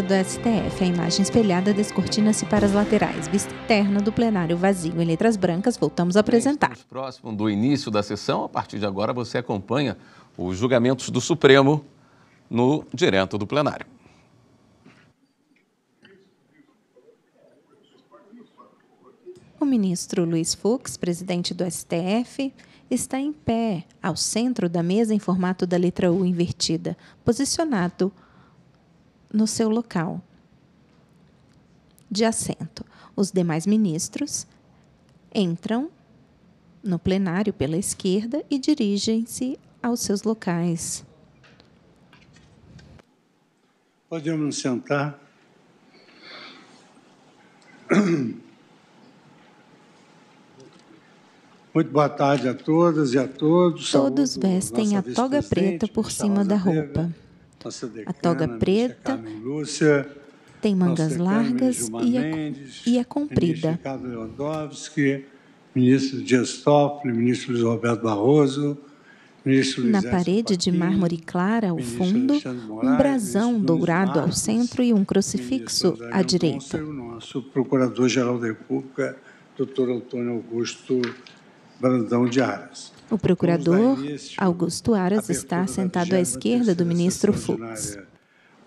do STF. A imagem espelhada descortina-se para as laterais. Vista interna do plenário vazio em letras brancas, voltamos a apresentar. Estamos próximo do início da sessão. A partir de agora, você acompanha os julgamentos do Supremo no direto do plenário. O ministro Luiz Fux, presidente do STF, está em pé, ao centro da mesa em formato da letra U invertida, posicionado no seu local de assento. Os demais ministros entram no plenário pela esquerda e dirigem-se aos seus locais. Podemos sentar. Muito boa tarde a todas e a todos. Todos Saúdo vestem a toga preta por cima da roupa a toga preta, tem mangas largas e, e é, comprida. ministro Dias Toffoli, ministro Luiz Roberto Barroso, ministro Luiz Na parede de mármore clara, ao fundo, Moraes, um brasão dourado Marcos, ao centro e um crucifixo à direita. Conselho, nosso procurador-geral da República, doutor Antônio Augusto Brandão de Aras. O procurador Augusto Aras está sentado à esquerda do ministro Fux.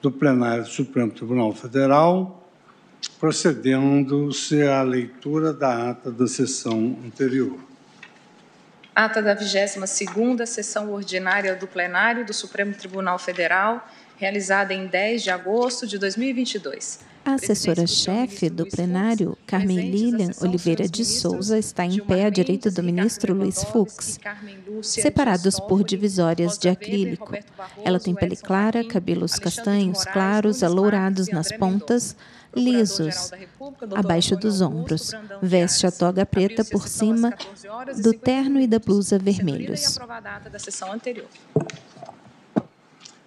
Do plenário do Supremo Tribunal Federal, procedendo-se à leitura da ata da sessão anterior. Ata da 22ª sessão ordinária do plenário do Supremo Tribunal Federal, realizada em 10 de agosto de 2022. A assessora-chefe do plenário, Carmen Lilian Oliveira de Souza, está em pé à direita do ministro Luiz Fux, separados por divisórias de acrílico. Ela tem pele clara, cabelos castanhos claros, alourados nas pontas, lisos, abaixo dos ombros. Veste a toga preta por cima do terno e da blusa vermelhos.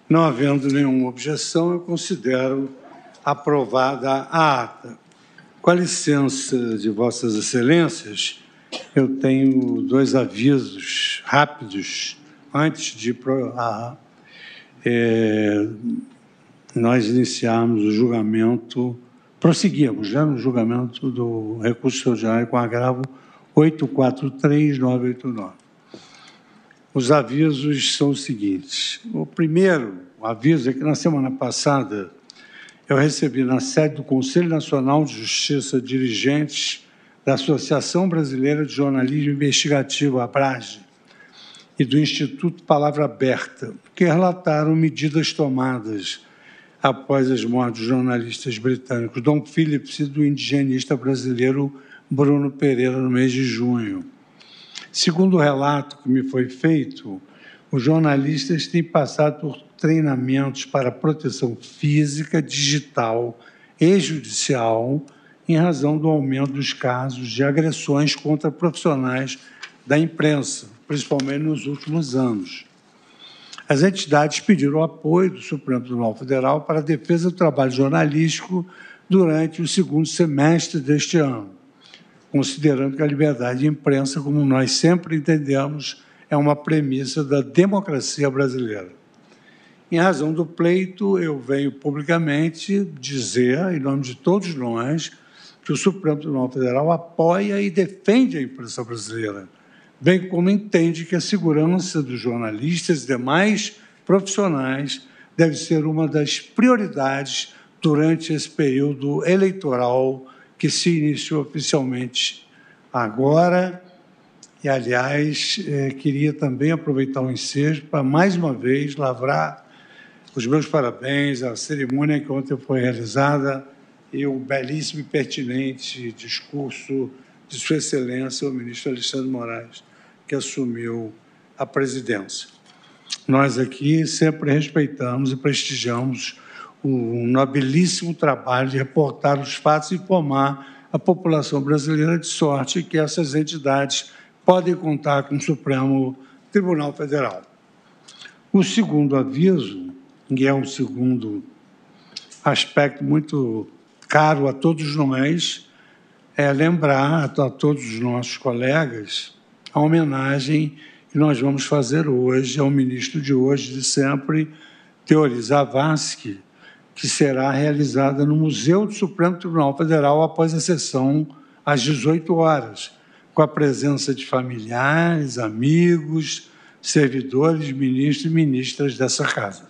Não havendo nenhuma objeção, eu considero aprovada a ata. Com a licença de Vossas Excelências, eu tenho dois avisos rápidos antes de é, nós iniciarmos o julgamento. Prosseguimos já né, no julgamento do recurso ordinário com agravo 843989. Os avisos são os seguintes. O primeiro aviso é que na semana passada eu recebi na sede do Conselho Nacional de Justiça dirigentes da Associação Brasileira de Jornalismo Investigativo, ABRAGE, e do Instituto Palavra Aberta, que relataram medidas tomadas após as mortes dos jornalistas britânicos Dom Phillips e do indigenista brasileiro Bruno Pereira no mês de junho. Segundo o relato que me foi feito, os jornalistas têm passado por treinamentos para proteção física, digital e judicial, em razão do aumento dos casos de agressões contra profissionais da imprensa, principalmente nos últimos anos. As entidades pediram o apoio do Supremo Tribunal Federal para a defesa do trabalho jornalístico durante o segundo semestre deste ano, considerando que a liberdade de imprensa, como nós sempre entendemos, é uma premissa da democracia brasileira. Em razão do pleito, eu venho publicamente dizer, em nome de todos nós, que o Supremo Tribunal Federal apoia e defende a imprensa brasileira, bem como entende que a segurança dos jornalistas e demais profissionais deve ser uma das prioridades durante esse período eleitoral que se iniciou oficialmente agora. E, aliás, eh, queria também aproveitar o ensejo para, mais uma vez, lavrar os meus parabéns à cerimônia que ontem foi realizada e ao belíssimo e pertinente discurso de Sua Excelência, o ministro Alexandre Moraes, que assumiu a presidência. Nós aqui sempre respeitamos e prestigiamos um nobilíssimo trabalho de reportar os fatos e informar a população brasileira de sorte que essas entidades podem contar com o Supremo Tribunal Federal. O segundo aviso e é um segundo aspecto muito caro a todos nós, é lembrar a todos os nossos colegas a homenagem que nós vamos fazer hoje ao ministro de hoje de sempre, Teori Zavascki, que será realizada no Museu do Supremo Tribunal Federal após a sessão às 18 horas, com a presença de familiares, amigos, servidores, ministros e ministras dessa casa.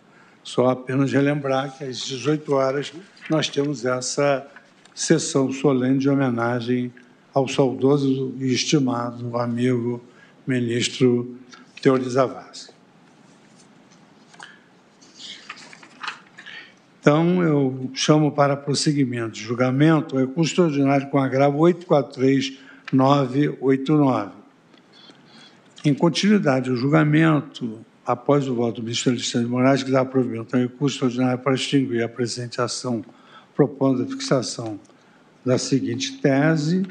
Só apenas relembrar que às 18 horas nós temos essa sessão solene de homenagem ao saudoso e estimado amigo ministro Teori Zavascki. Então, eu chamo para prosseguimento. Julgamento é custo ordinário com agravo 843989. Em continuidade o julgamento, após o voto do ministro Alexandre de Moraes, que dá provimento ao recurso ordinário para extinguir a presente ação, propondo a fixação da seguinte tese,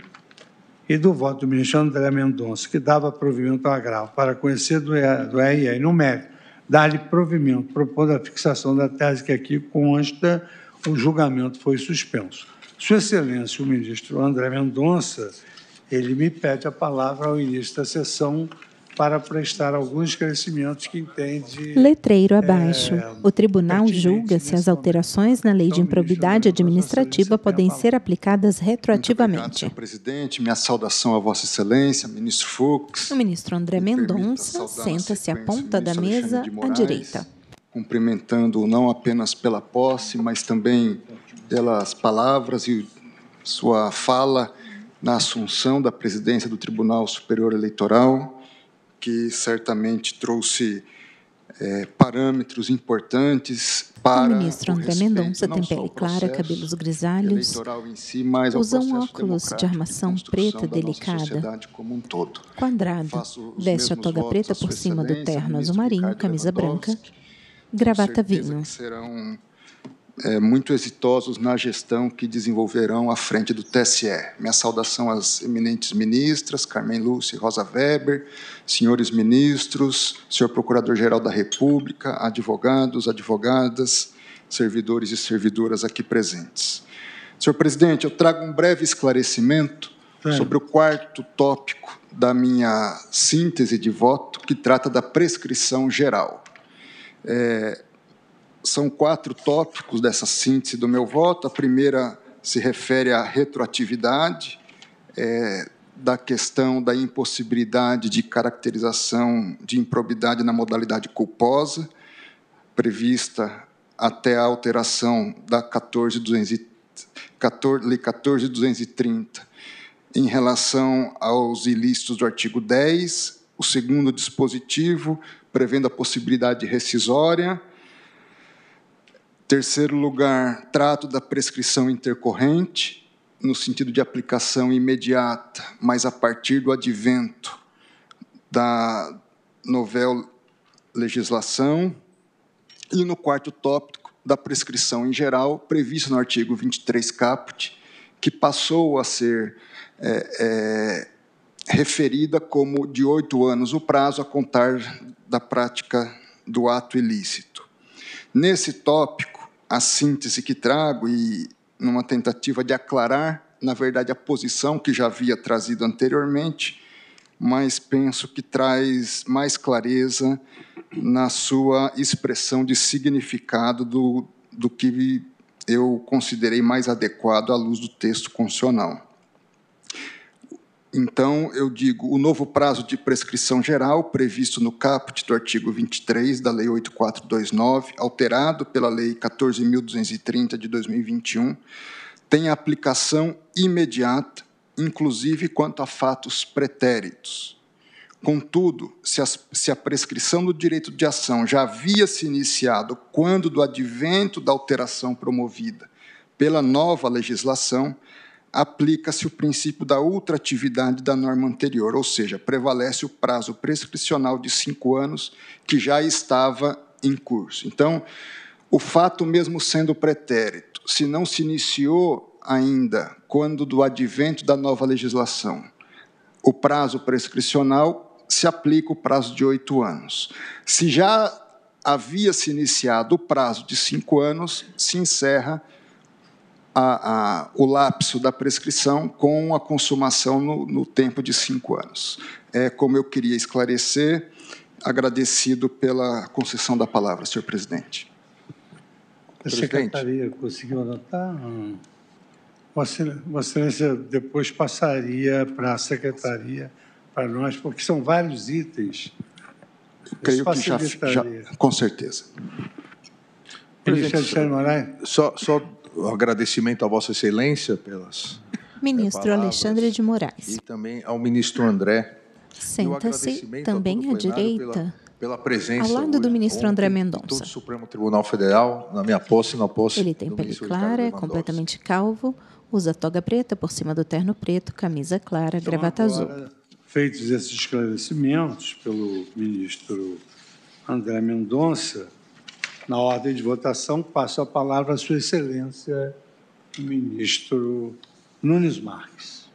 e do voto do ministro André Mendonça, que dava provimento ao agravo para conhecer do, do no mérito, dá lhe provimento, propondo a fixação da tese que aqui consta, o julgamento foi suspenso. Sua Excelência, o ministro André Mendonça, ele me pede a palavra ao início da sessão para prestar alguns esclarecimentos que entende. Letreiro abaixo. É, o tribunal julga se as alterações na lei de então, improbidade administrativa podem ser aplicadas retroativamente. Obrigado, presidente, minha saudação a Vossa Excelência, ministro Fux. O ministro André Mendonça senta-se à ponta da mesa à direita. Cumprimentando não apenas pela posse, mas também pelas palavras e sua fala na assunção da presidência do Tribunal Superior Eleitoral que certamente trouxe é, parâmetros importantes para o ministro André Mendonça tem pele clara, cabelos grisalhos, si, usa um óculos de armação preta delicada, um quadrado, veste a toga preta por cima do terno azul marinho, camisa branca, gravata vinho. Serão é, muito exitosos na gestão que desenvolverão à frente do TSE. Minha saudação às eminentes ministras, Carmen Lúcia e Rosa Weber, senhores ministros, senhor procurador-geral da República, advogados, advogadas, servidores e servidoras aqui presentes. Senhor presidente, eu trago um breve esclarecimento é. sobre o quarto tópico da minha síntese de voto, que trata da prescrição geral. É, são quatro tópicos dessa síntese do meu voto. A primeira se refere à retroatividade é, da questão da impossibilidade de caracterização de improbidade na modalidade culposa, prevista até a alteração da 14230 14, em relação aos ilícitos do artigo 10, o segundo dispositivo prevendo a possibilidade rescisória Terceiro lugar, trato da prescrição intercorrente, no sentido de aplicação imediata, mas a partir do advento da novel legislação. E no quarto tópico, da prescrição em geral, previsto no artigo 23 caput, que passou a ser é, é, referida como de oito anos o prazo a contar da prática do ato ilícito. Nesse tópico, a síntese que trago e numa tentativa de aclarar, na verdade, a posição que já havia trazido anteriormente, mas penso que traz mais clareza na sua expressão de significado do, do que eu considerei mais adequado à luz do texto constitucional. Então, eu digo, o novo prazo de prescrição geral, previsto no caput do artigo 23 da Lei 8429, alterado pela Lei 14.230 de 2021, tem aplicação imediata, inclusive quanto a fatos pretéritos. Contudo, se a, se a prescrição do direito de ação já havia se iniciado quando do advento da alteração promovida pela nova legislação, aplica-se o princípio da ultratividade da norma anterior, ou seja, prevalece o prazo prescricional de cinco anos que já estava em curso. Então, o fato mesmo sendo pretérito, se não se iniciou ainda quando do advento da nova legislação, o prazo prescricional se aplica o prazo de oito anos. Se já havia se iniciado o prazo de cinco anos, se encerra a, a, o lapso da prescrição com a consumação no, no, tempo de cinco anos. É como eu queria esclarecer, agradecido pela concessão da palavra, senhor presidente. A secretaria conseguiu anotar? Hum. Vossa Excelência depois passaria para a secretaria, para nós, porque são vários itens. Eu creio que já, já, com certeza. Ministro Alexandre Moraes. Só, só o agradecimento à Vossa Excelência pelas. Eh, ministro palavras, Alexandre de Moraes. E também ao ministro André. Senta-se também à direita. Pela, pela presença ao lado do ministro André Mendonça. Do Supremo Tribunal Federal, na minha posse, na posse. Ele tem pele clara, é completamente calvo, usa toga preta por cima do terno preto, camisa clara, então, gravata agora, azul. Feitos esses esclarecimentos pelo ministro André Mendonça, na ordem de votação, passo a palavra à Sua Excelência, o ministro Nunes Marques.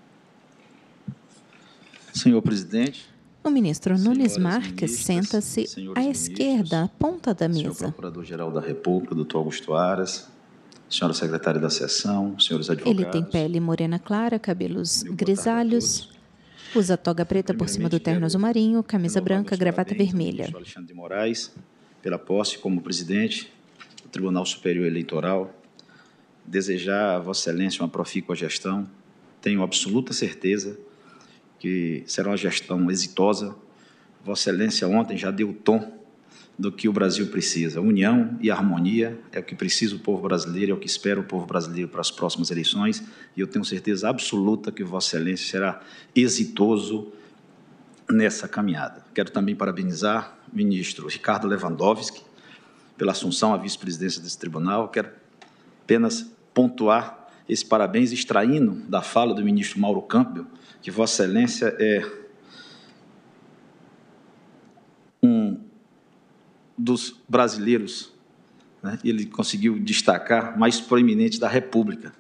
Senhor presidente. O ministro Nunes Marques senta-se à esquerda, à ponta da mesa. Senhor Procurador-Geral da República, doutor Augusto Aras, senhora secretária da sessão, senhores advogados. Ele tem pele morena clara, cabelos grisalhos, usa toga preta por cima do terno azul marinho, camisa branca, gravata vermelha. Alexandre de Moraes, pela posse como presidente do Tribunal Superior Eleitoral, desejar a Vossa Excelência uma profícua gestão. Tenho absoluta certeza que será uma gestão exitosa. Vossa Excelência ontem já deu o tom do que o Brasil precisa. União e harmonia é o que precisa o povo brasileiro, é o que espera o povo brasileiro para as próximas eleições. E eu tenho certeza absoluta que Vossa Excelência será exitoso nessa caminhada. Quero também parabenizar ministro Ricardo Lewandowski pela assunção à vice-presidência desse tribunal. quero apenas pontuar esse parabéns, extraindo da fala do ministro Mauro Campbell, que Vossa Excelência é um dos brasileiros, né, ele conseguiu destacar, mais proeminente da República.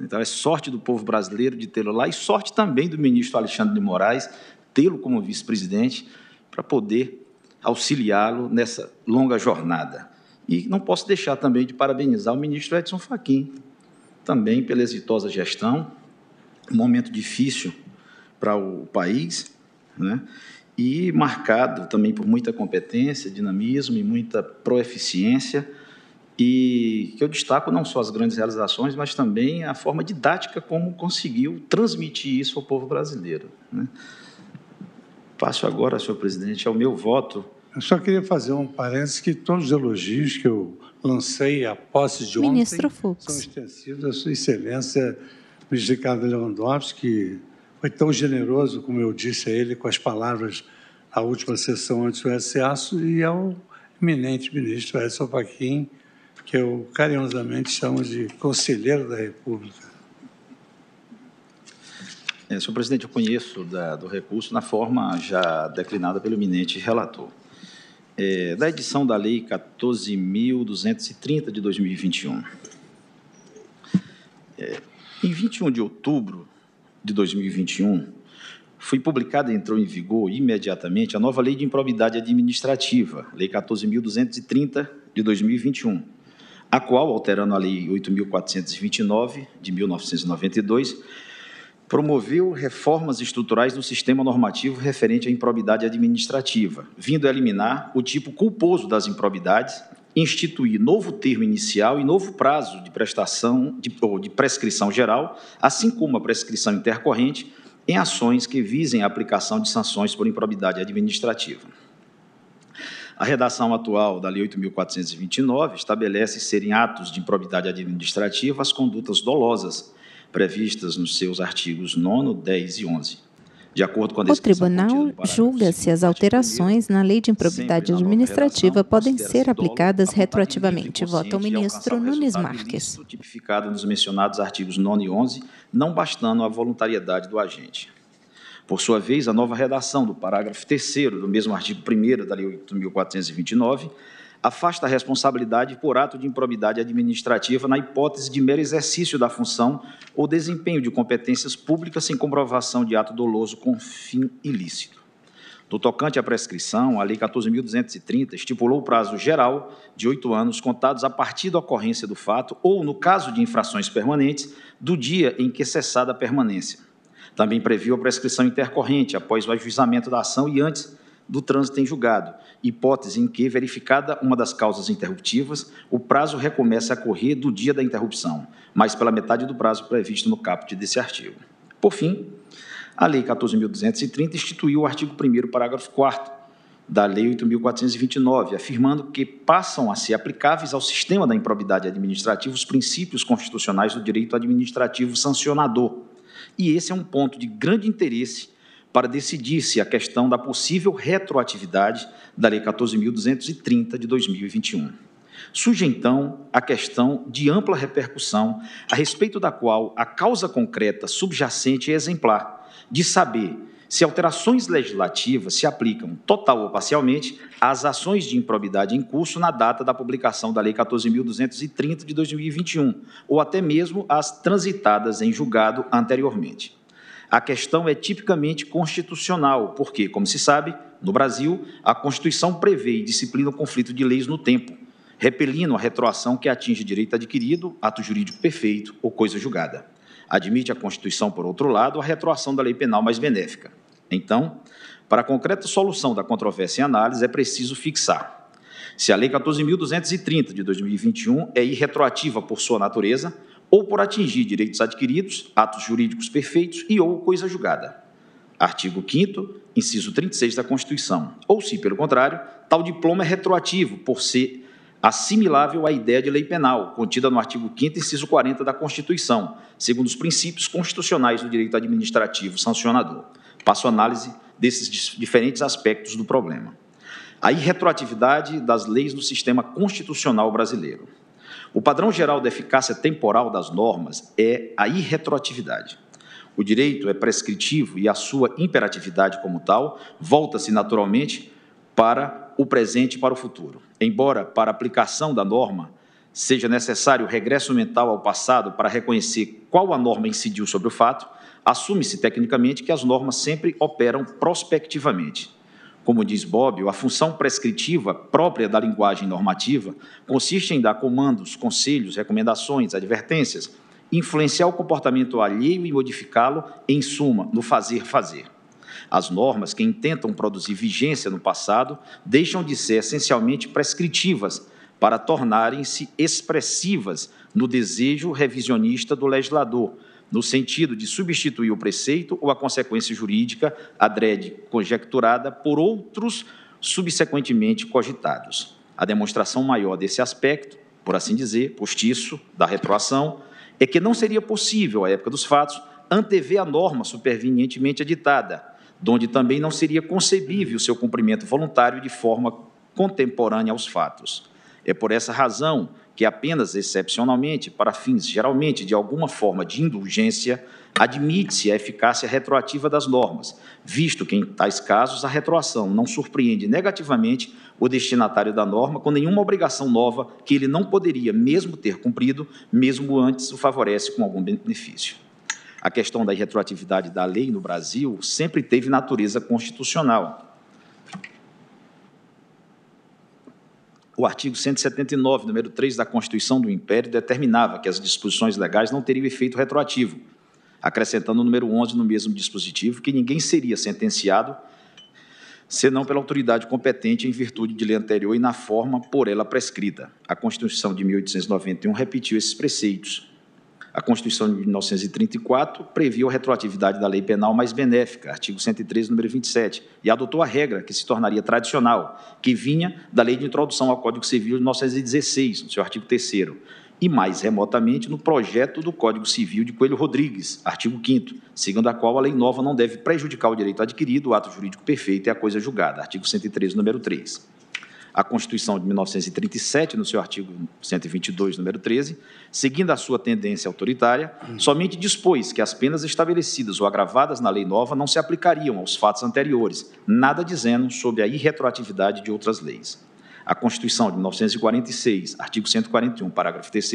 Então, é sorte do povo brasileiro de tê-lo lá e sorte também do ministro Alexandre de Moraes tê-lo como vice-presidente, para poder auxiliá-lo nessa longa jornada. E não posso deixar também de parabenizar o ministro Edson Fachin, também pela exitosa gestão, um momento difícil para o país, né? e marcado também por muita competência, dinamismo e muita proeficiência, e que eu destaco não só as grandes realizações, mas também a forma didática como conseguiu transmitir isso ao povo brasileiro. Né? Passo agora, senhor presidente, ao meu voto. Eu só queria fazer um parênteses que todos os elogios que eu lancei à posse de Ministro ontem Fux. são extensivos à sua excelência, ministro Ricardo Lewandowski, que foi tão generoso, como eu disse a ele, com as palavras à última sessão antes do SEASO e ao eminente ministro Edson Fachin, que eu carinhosamente chamo de conselheiro da República. É, senhor presidente, eu conheço da, do recurso na forma já declinada pelo eminente relator. É, da edição da Lei 14.230 de 2021. É, em 21 de outubro de 2021, foi publicada e entrou em vigor imediatamente a nova Lei de Improbidade Administrativa, Lei 14.230 de 2021, a qual, alterando a Lei 8.429 de 1992, promoveu reformas estruturais no sistema normativo referente à improbidade administrativa, vindo a eliminar o tipo culposo das improbidades, instituir novo termo inicial e novo prazo de prestação de, ou de prescrição geral, assim como a prescrição intercorrente em ações que visem a aplicação de sanções por improbidade administrativa. A redação atual da Lei 8.429 estabelece serem atos de improbidade administrativa as condutas dolosas, previstas nos seus artigos 9, 10 e 11. De acordo com a o tribunal julga se as alterações na lei de improbidade administrativa podem ser aplicadas retroativamente. Vota o ministro Nunes Marques. tipificado nos mencionados artigos 9 e 11, não bastando a voluntariedade do agente. Por sua vez, a nova redação do parágrafo 3 do mesmo artigo 1 da Lei 8.429 afasta a responsabilidade por ato de improbidade administrativa na hipótese de mero exercício da função ou desempenho de competências públicas sem comprovação de ato doloso com fim ilícito. No tocante à prescrição, a Lei 14.230 estipulou o prazo geral de oito anos contados a partir da ocorrência do fato ou, no caso de infrações permanentes, do dia em que cessada a permanência. Também previu a prescrição intercorrente após o ajuizamento da ação e antes do trânsito em julgado, hipótese em que, verificada uma das causas interruptivas, o prazo recomeça a correr do dia da interrupção, mas pela metade do prazo previsto no caput desse artigo. Por fim, a Lei 14.230 instituiu o artigo 1, parágrafo 4 da Lei 8.429, afirmando que passam a ser aplicáveis ao sistema da improbidade administrativa os princípios constitucionais do direito administrativo sancionador. E esse é um ponto de grande interesse para decidir-se a questão da possível retroatividade da Lei 14.230 de 2021. Surge então a questão de ampla repercussão, a respeito da qual a causa concreta subjacente é exemplar, de saber se alterações legislativas se aplicam total ou parcialmente às ações de improbidade em curso na data da publicação da Lei 14.230 de 2021, ou até mesmo às transitadas em julgado anteriormente. A questão é tipicamente constitucional, porque, como se sabe, no Brasil, a Constituição prevê e disciplina o conflito de leis no tempo, repelindo a retroação que atinge direito adquirido, ato jurídico perfeito ou coisa julgada. Admite a Constituição, por outro lado, a retroação da lei penal mais benéfica. Então, para a concreta solução da controvérsia em análise, é preciso fixar se a Lei 14.230 de 2021 é irretroativa por sua natureza, ou por atingir direitos adquiridos, atos jurídicos perfeitos e ou coisa julgada. Artigo 5 inciso 36 da Constituição. Ou se, pelo contrário, tal diploma é retroativo por ser assimilável à ideia de lei penal, contida no artigo 5 inciso 40 da Constituição, segundo os princípios constitucionais do direito administrativo sancionador. Passo à análise desses diferentes aspectos do problema. A irretroatividade das leis no sistema constitucional brasileiro. O padrão geral da eficácia temporal das normas é a irretroatividade. O direito é prescritivo e a sua imperatividade, como tal, volta-se naturalmente para o presente e para o futuro. Embora, para a aplicação da norma, seja necessário o regresso mental ao passado para reconhecer qual a norma incidiu sobre o fato, assume-se tecnicamente que as normas sempre operam prospectivamente. Como diz Bobbio, a função prescritiva própria da linguagem normativa consiste em dar comandos, conselhos, recomendações, advertências, influenciar o comportamento alheio e modificá-lo, em suma, no fazer fazer. As normas que intentam produzir vigência no passado deixam de ser essencialmente prescritivas para tornarem-se expressivas no desejo revisionista do legislador, no sentido de substituir o preceito ou a consequência jurídica adrede conjecturada por outros subsequentemente cogitados. A demonstração maior desse aspecto, por assim dizer, postiço da retroação, é que não seria possível, à época dos fatos, antever a norma supervenientemente editada, donde também não seria concebível seu cumprimento voluntário de forma contemporânea aos fatos. É por essa razão que apenas excepcionalmente, para fins geralmente de alguma forma de indulgência, admite-se a eficácia retroativa das normas, visto que, em tais casos, a retroação não surpreende negativamente o destinatário da norma com nenhuma obrigação nova que ele não poderia mesmo ter cumprido, mesmo antes o favorece com algum benefício. A questão da retroatividade da lei no Brasil sempre teve natureza constitucional o artigo 179, número 3 da Constituição do Império determinava que as disposições legais não teriam efeito retroativo, acrescentando o número 11 no mesmo dispositivo que ninguém seria sentenciado senão pela autoridade competente em virtude de lei anterior e na forma por ela prescrita. A Constituição de 1891 repetiu esses preceitos, a Constituição de 1934 previu a retroatividade da lei penal mais benéfica, artigo 113, número 27, e adotou a regra que se tornaria tradicional, que vinha da lei de introdução ao Código Civil de 1916, no seu artigo 3 e mais remotamente no projeto do Código Civil de Coelho Rodrigues, artigo 5 segundo a qual a lei nova não deve prejudicar o direito adquirido, o ato jurídico perfeito e a coisa julgada, artigo 113, número 3 a Constituição de 1937, no seu artigo 122, número 13, seguindo a sua tendência autoritária, somente dispôs que as penas estabelecidas ou agravadas na lei nova não se aplicariam aos fatos anteriores, nada dizendo sobre a irretroatividade de outras leis. A Constituição de 1946, artigo 141, parágrafo 3,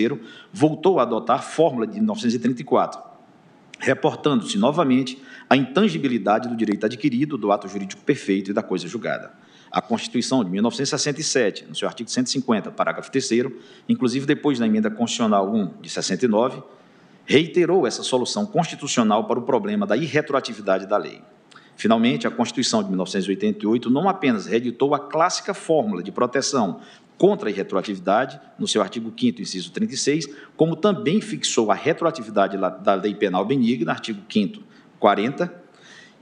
voltou a adotar a fórmula de 1934, reportando-se novamente a intangibilidade do direito adquirido, do ato jurídico perfeito e da coisa julgada a Constituição de 1967, no seu artigo 150, parágrafo 3, inclusive depois da emenda constitucional 1 de 69, reiterou essa solução constitucional para o problema da irretroatividade da lei. Finalmente, a Constituição de 1988 não apenas reeditou a clássica fórmula de proteção contra a irretroatividade, no seu artigo 5º, inciso 36, como também fixou a retroatividade da Lei Penal Benigna, artigo 5º, 40,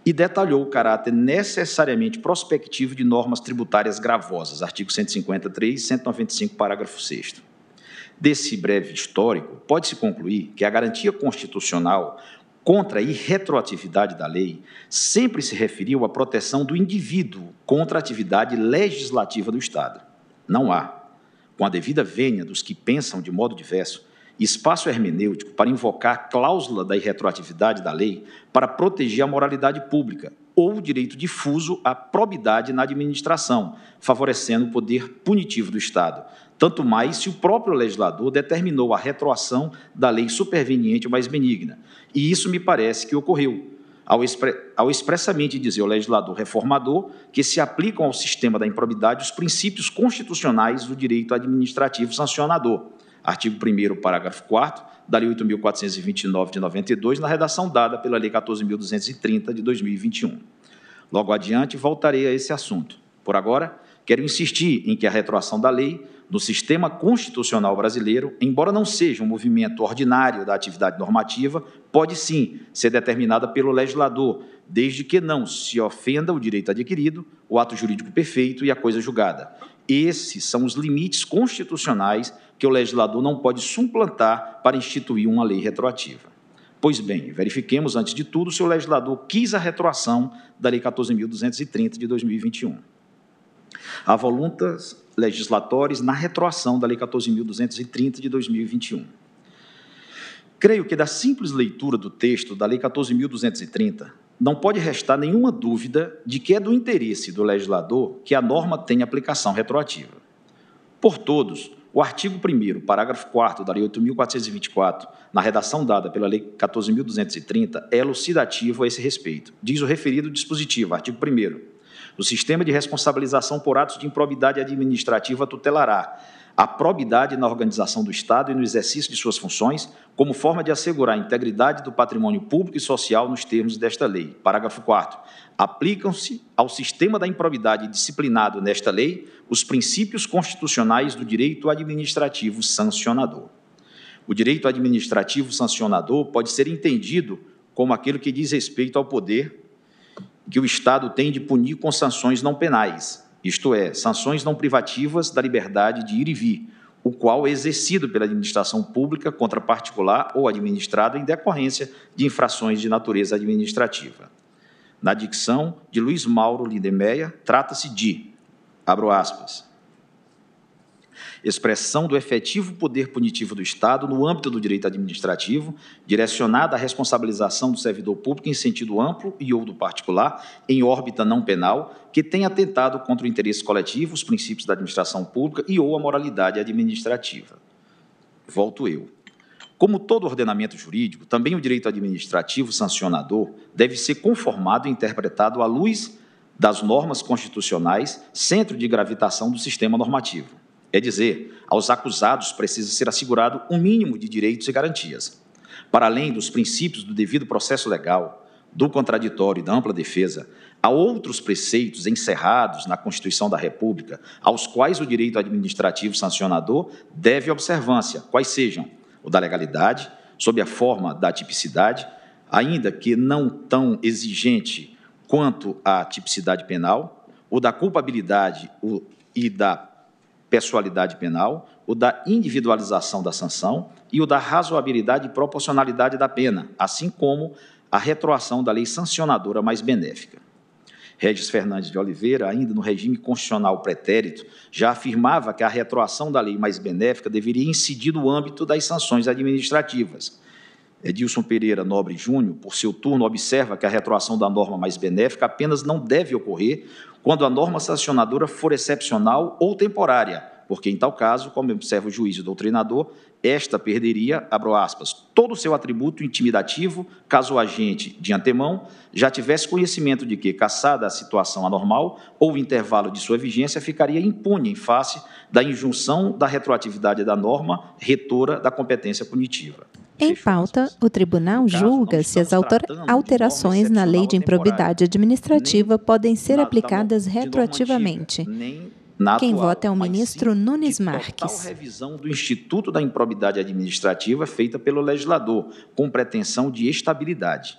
e detalhou o caráter necessariamente prospectivo de normas tributárias gravosas, artigo 153 e 195, parágrafo 6. Desse breve histórico, pode-se concluir que a garantia constitucional contra a irretroatividade da lei sempre se referiu à proteção do indivíduo contra a atividade legislativa do Estado. Não há, com a devida vênia dos que pensam de modo diverso, espaço hermenêutico para invocar a cláusula da irretroatividade da lei para proteger a moralidade pública ou o direito difuso à probidade na administração, favorecendo o poder punitivo do Estado. Tanto mais se o próprio legislador determinou a retroação da lei superveniente ou mais benigna. E isso me parece que ocorreu, ao, expre ao, expressamente dizer ao legislador reformador que se aplicam ao sistema da improbidade os princípios constitucionais do direito administrativo sancionador artigo 1 parágrafo 4 da Lei 8.429 de 92, na redação dada pela Lei 14.230 de 2021. Logo adiante, voltarei a esse assunto. Por agora, quero insistir em que a retroação da lei no sistema constitucional brasileiro, embora não seja um movimento ordinário da atividade normativa, pode sim ser determinada pelo legislador, desde que não se ofenda o direito adquirido, o ato jurídico perfeito e a coisa julgada. Esses são os limites constitucionais que o legislador não pode suplantar para instituir uma lei retroativa. Pois bem, verifiquemos antes de tudo se o legislador quis a retroação da Lei 14.230 de 2021. Há voluntas legislatórias na retroação da Lei 14.230 de 2021. Creio que da simples leitura do texto da Lei 14.230 não pode restar nenhuma dúvida de que é do interesse do legislador que a norma tenha aplicação retroativa. Por todos, o artigo 1 parágrafo 4 da Lei 8.424, na redação dada pela Lei 14.230, é elucidativo a esse respeito. Diz o referido dispositivo, artigo 1 O sistema de responsabilização por atos de improbidade administrativa tutelará a probidade na organização do Estado e no exercício de suas funções, como forma de assegurar a integridade do patrimônio público e social nos termos desta lei. Parágrafo 4 aplicam-se ao sistema da improvidade disciplinado nesta lei os princípios constitucionais do direito administrativo sancionador. O direito administrativo sancionador pode ser entendido como aquele que diz respeito ao poder que o Estado tem de punir com sanções não penais, isto é, sanções não privativas da liberdade de ir e vir, o qual é exercido pela administração pública contra particular ou administrada em decorrência de infrações de natureza administrativa na dicção de Luiz Mauro Lindemeyer, trata-se de, abro aspas, expressão do efetivo poder punitivo do Estado no âmbito do direito administrativo, direcionada à responsabilização do servidor público em sentido amplo e ou do particular, em órbita não penal, que tenha atentado contra o interesse coletivo, os princípios da administração pública e ou a moralidade administrativa. Volto eu. Como todo ordenamento jurídico, também o direito administrativo sancionador deve ser conformado e interpretado à luz das normas constitucionais, centro de gravitação do sistema normativo. É dizer, aos acusados precisa ser assegurado um mínimo de direitos e garantias. Para além dos princípios do devido processo legal, do contraditório e da ampla defesa, há outros preceitos encerrados na Constituição da República, aos quais o direito administrativo sancionador deve observância, quais sejam ou da legalidade, sob a forma da tipicidade, ainda que não tão exigente quanto a tipicidade penal, ou da culpabilidade e da pessoalidade penal, o da individualização da sanção e o da razoabilidade e proporcionalidade da pena, assim como a retroação da lei sancionadora mais benéfica. Regis Fernandes de Oliveira, ainda no regime constitucional pretérito, já afirmava que a retroação da lei mais benéfica deveria incidir no âmbito das sanções administrativas. Edilson Pereira Nobre Júnior, por seu turno, observa que a retroação da norma mais benéfica apenas não deve ocorrer quando a norma sancionadora for excepcional ou temporária, porque em tal caso, como observa o juízo doutrinador, esta perderia, abro aspas, todo o seu atributo intimidativo, caso o agente, de antemão, já tivesse conhecimento de que, caçada a situação anormal ou intervalo de sua vigência, ficaria impune em face da injunção da retroatividade da norma retora da competência punitiva. Em pauta, o tribunal julga se as alterações na lei de improbidade administrativa podem ser aplicadas retroativamente. Na Quem atual, vota é o ministro sim, Nunes Marques. A revisão do Instituto da Improbidade Administrativa feita pelo legislador, com pretensão de estabilidade.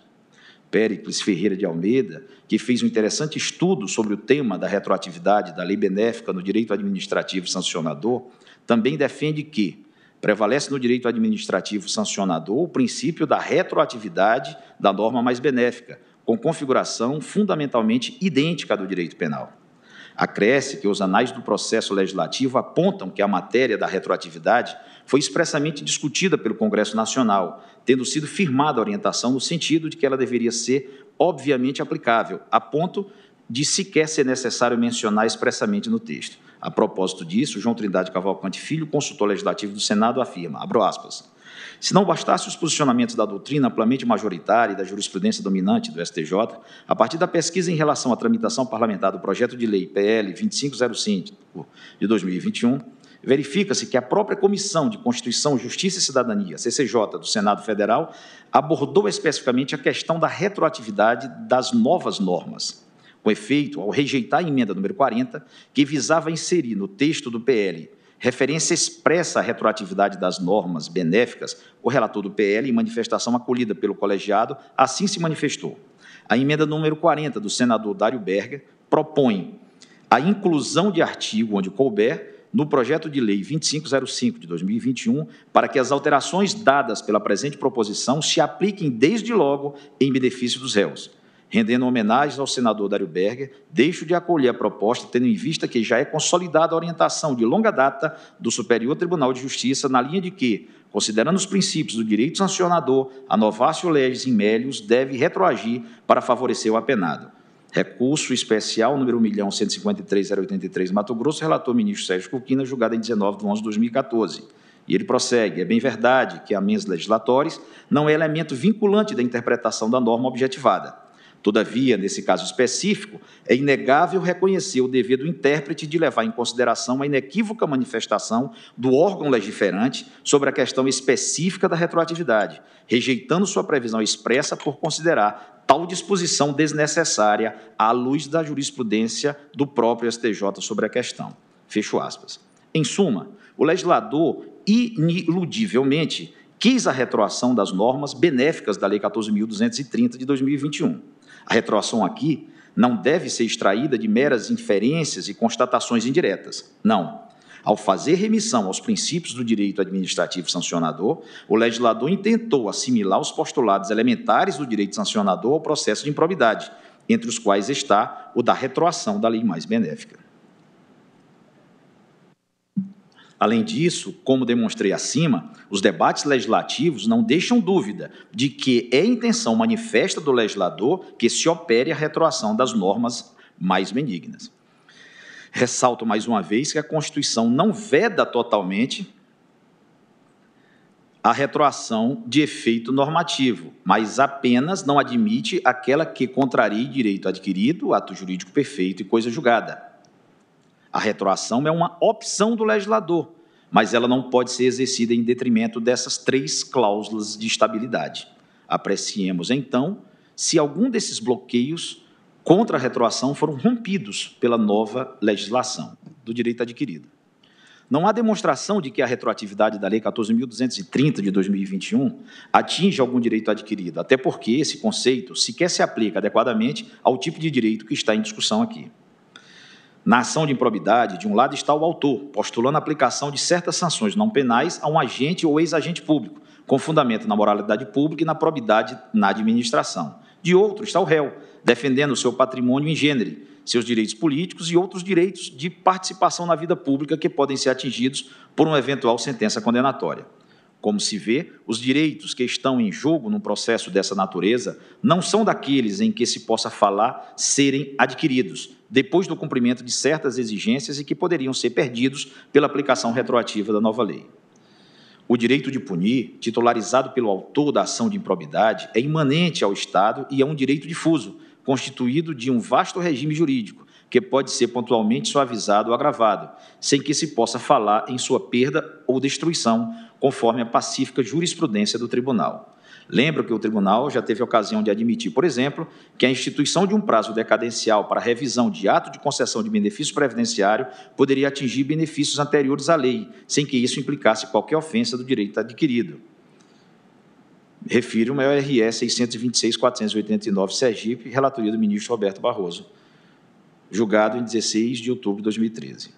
Péricles Ferreira de Almeida, que fez um interessante estudo sobre o tema da retroatividade da lei benéfica no direito administrativo sancionador, também defende que prevalece no direito administrativo sancionador o princípio da retroatividade da norma mais benéfica, com configuração fundamentalmente idêntica à do direito penal. Acresce que os anais do processo legislativo apontam que a matéria da retroatividade foi expressamente discutida pelo Congresso Nacional, tendo sido firmada a orientação no sentido de que ela deveria ser obviamente aplicável, a ponto de sequer ser necessário mencionar expressamente no texto. A propósito disso, João Trindade Cavalcante Filho, consultor legislativo do Senado, afirma, abro aspas, se não bastasse os posicionamentos da doutrina amplamente majoritária e da jurisprudência dominante do STJ, a partir da pesquisa em relação à tramitação parlamentar do projeto de lei PL 2505 de 2021, verifica-se que a própria Comissão de Constituição, Justiça e Cidadania, CCJ, do Senado Federal, abordou especificamente a questão da retroatividade das novas normas. Com efeito, ao rejeitar a emenda número 40, que visava inserir no texto do PL referência expressa à retroatividade das normas benéficas, o relator do PL, em manifestação acolhida pelo colegiado, assim se manifestou. A emenda número 40 do senador Dário Berger propõe a inclusão de artigo onde couber no projeto de lei 2505 de 2021 para que as alterações dadas pela presente proposição se apliquem desde logo em benefício dos réus rendendo homenagens ao senador Dário Berger, deixo de acolher a proposta, tendo em vista que já é consolidada a orientação de longa data do Superior Tribunal de Justiça na linha de que, considerando os princípios do direito sancionador, a novácio legis in melius deve retroagir para favorecer o apenado. Recurso especial número 1.153.083 Mato Grosso, relator ministro Sérgio Cuquina, julgado em 19 de 11 de 2014. E ele prossegue: é bem verdade que a mens legislatórios não é elemento vinculante da interpretação da norma objetivada Todavia, nesse caso específico, é inegável reconhecer o dever do intérprete de levar em consideração a inequívoca manifestação do órgão legiferante sobre a questão específica da retroatividade, rejeitando sua previsão expressa por considerar tal disposição desnecessária à luz da jurisprudência do próprio STJ sobre a questão. Fecho aspas. Em suma, o legislador iniludivelmente quis a retroação das normas benéficas da Lei 14.230 de 2021 a retroação aqui não deve ser extraída de meras inferências e constatações indiretas. Não. Ao fazer remissão aos princípios do direito administrativo sancionador, o legislador intentou assimilar os postulados elementares do direito sancionador ao processo de improbidade, entre os quais está o da retroação da lei mais benéfica. Além disso, como demonstrei acima, os debates legislativos não deixam dúvida de que é intenção manifesta do legislador que se opere a retroação das normas mais benignas. Ressalto mais uma vez que a Constituição não veda totalmente a retroação de efeito normativo, mas apenas não admite aquela que contrarie direito adquirido, ato jurídico perfeito e coisa julgada. A retroação é uma opção do legislador, mas ela não pode ser exercida em detrimento dessas três cláusulas de estabilidade. Apreciemos, então, se algum desses bloqueios contra a retroação foram rompidos pela nova legislação do direito adquirido. Não há demonstração de que a retroatividade da Lei 14.230 de 2021 atinge algum direito adquirido, até porque esse conceito sequer se aplica adequadamente ao tipo de direito que está em discussão aqui. Na ação de improbidade, de um lado está o autor, postulando a aplicação de certas sanções não penais a um agente ou ex-agente público, com fundamento na moralidade pública e na probidade na administração. De outro está o réu, defendendo o seu patrimônio em gênero, seus direitos políticos e outros direitos de participação na vida pública que podem ser atingidos por uma eventual sentença condenatória. Como se vê, os direitos que estão em jogo num processo dessa natureza não são daqueles em que se possa falar serem adquiridos, depois do cumprimento de certas exigências e que poderiam ser perdidos pela aplicação retroativa da nova lei. O direito de punir, titularizado pelo autor da ação de improbidade, é imanente ao Estado e é um direito difuso, constituído de um vasto regime jurídico, que pode ser pontualmente suavizado ou agravado, sem que se possa falar em sua perda ou destruição, conforme a pacífica jurisprudência do Tribunal. Lembro que o tribunal já teve a ocasião de admitir, por exemplo, que a instituição de um prazo decadencial para revisão de ato de concessão de benefício previdenciário poderia atingir benefícios anteriores à lei, sem que isso implicasse qualquer ofensa do direito adquirido. Refiro-me ao RE 626-489 Sergipe, relatoria do ministro Roberto Barroso, julgado em 16 de outubro de 2013.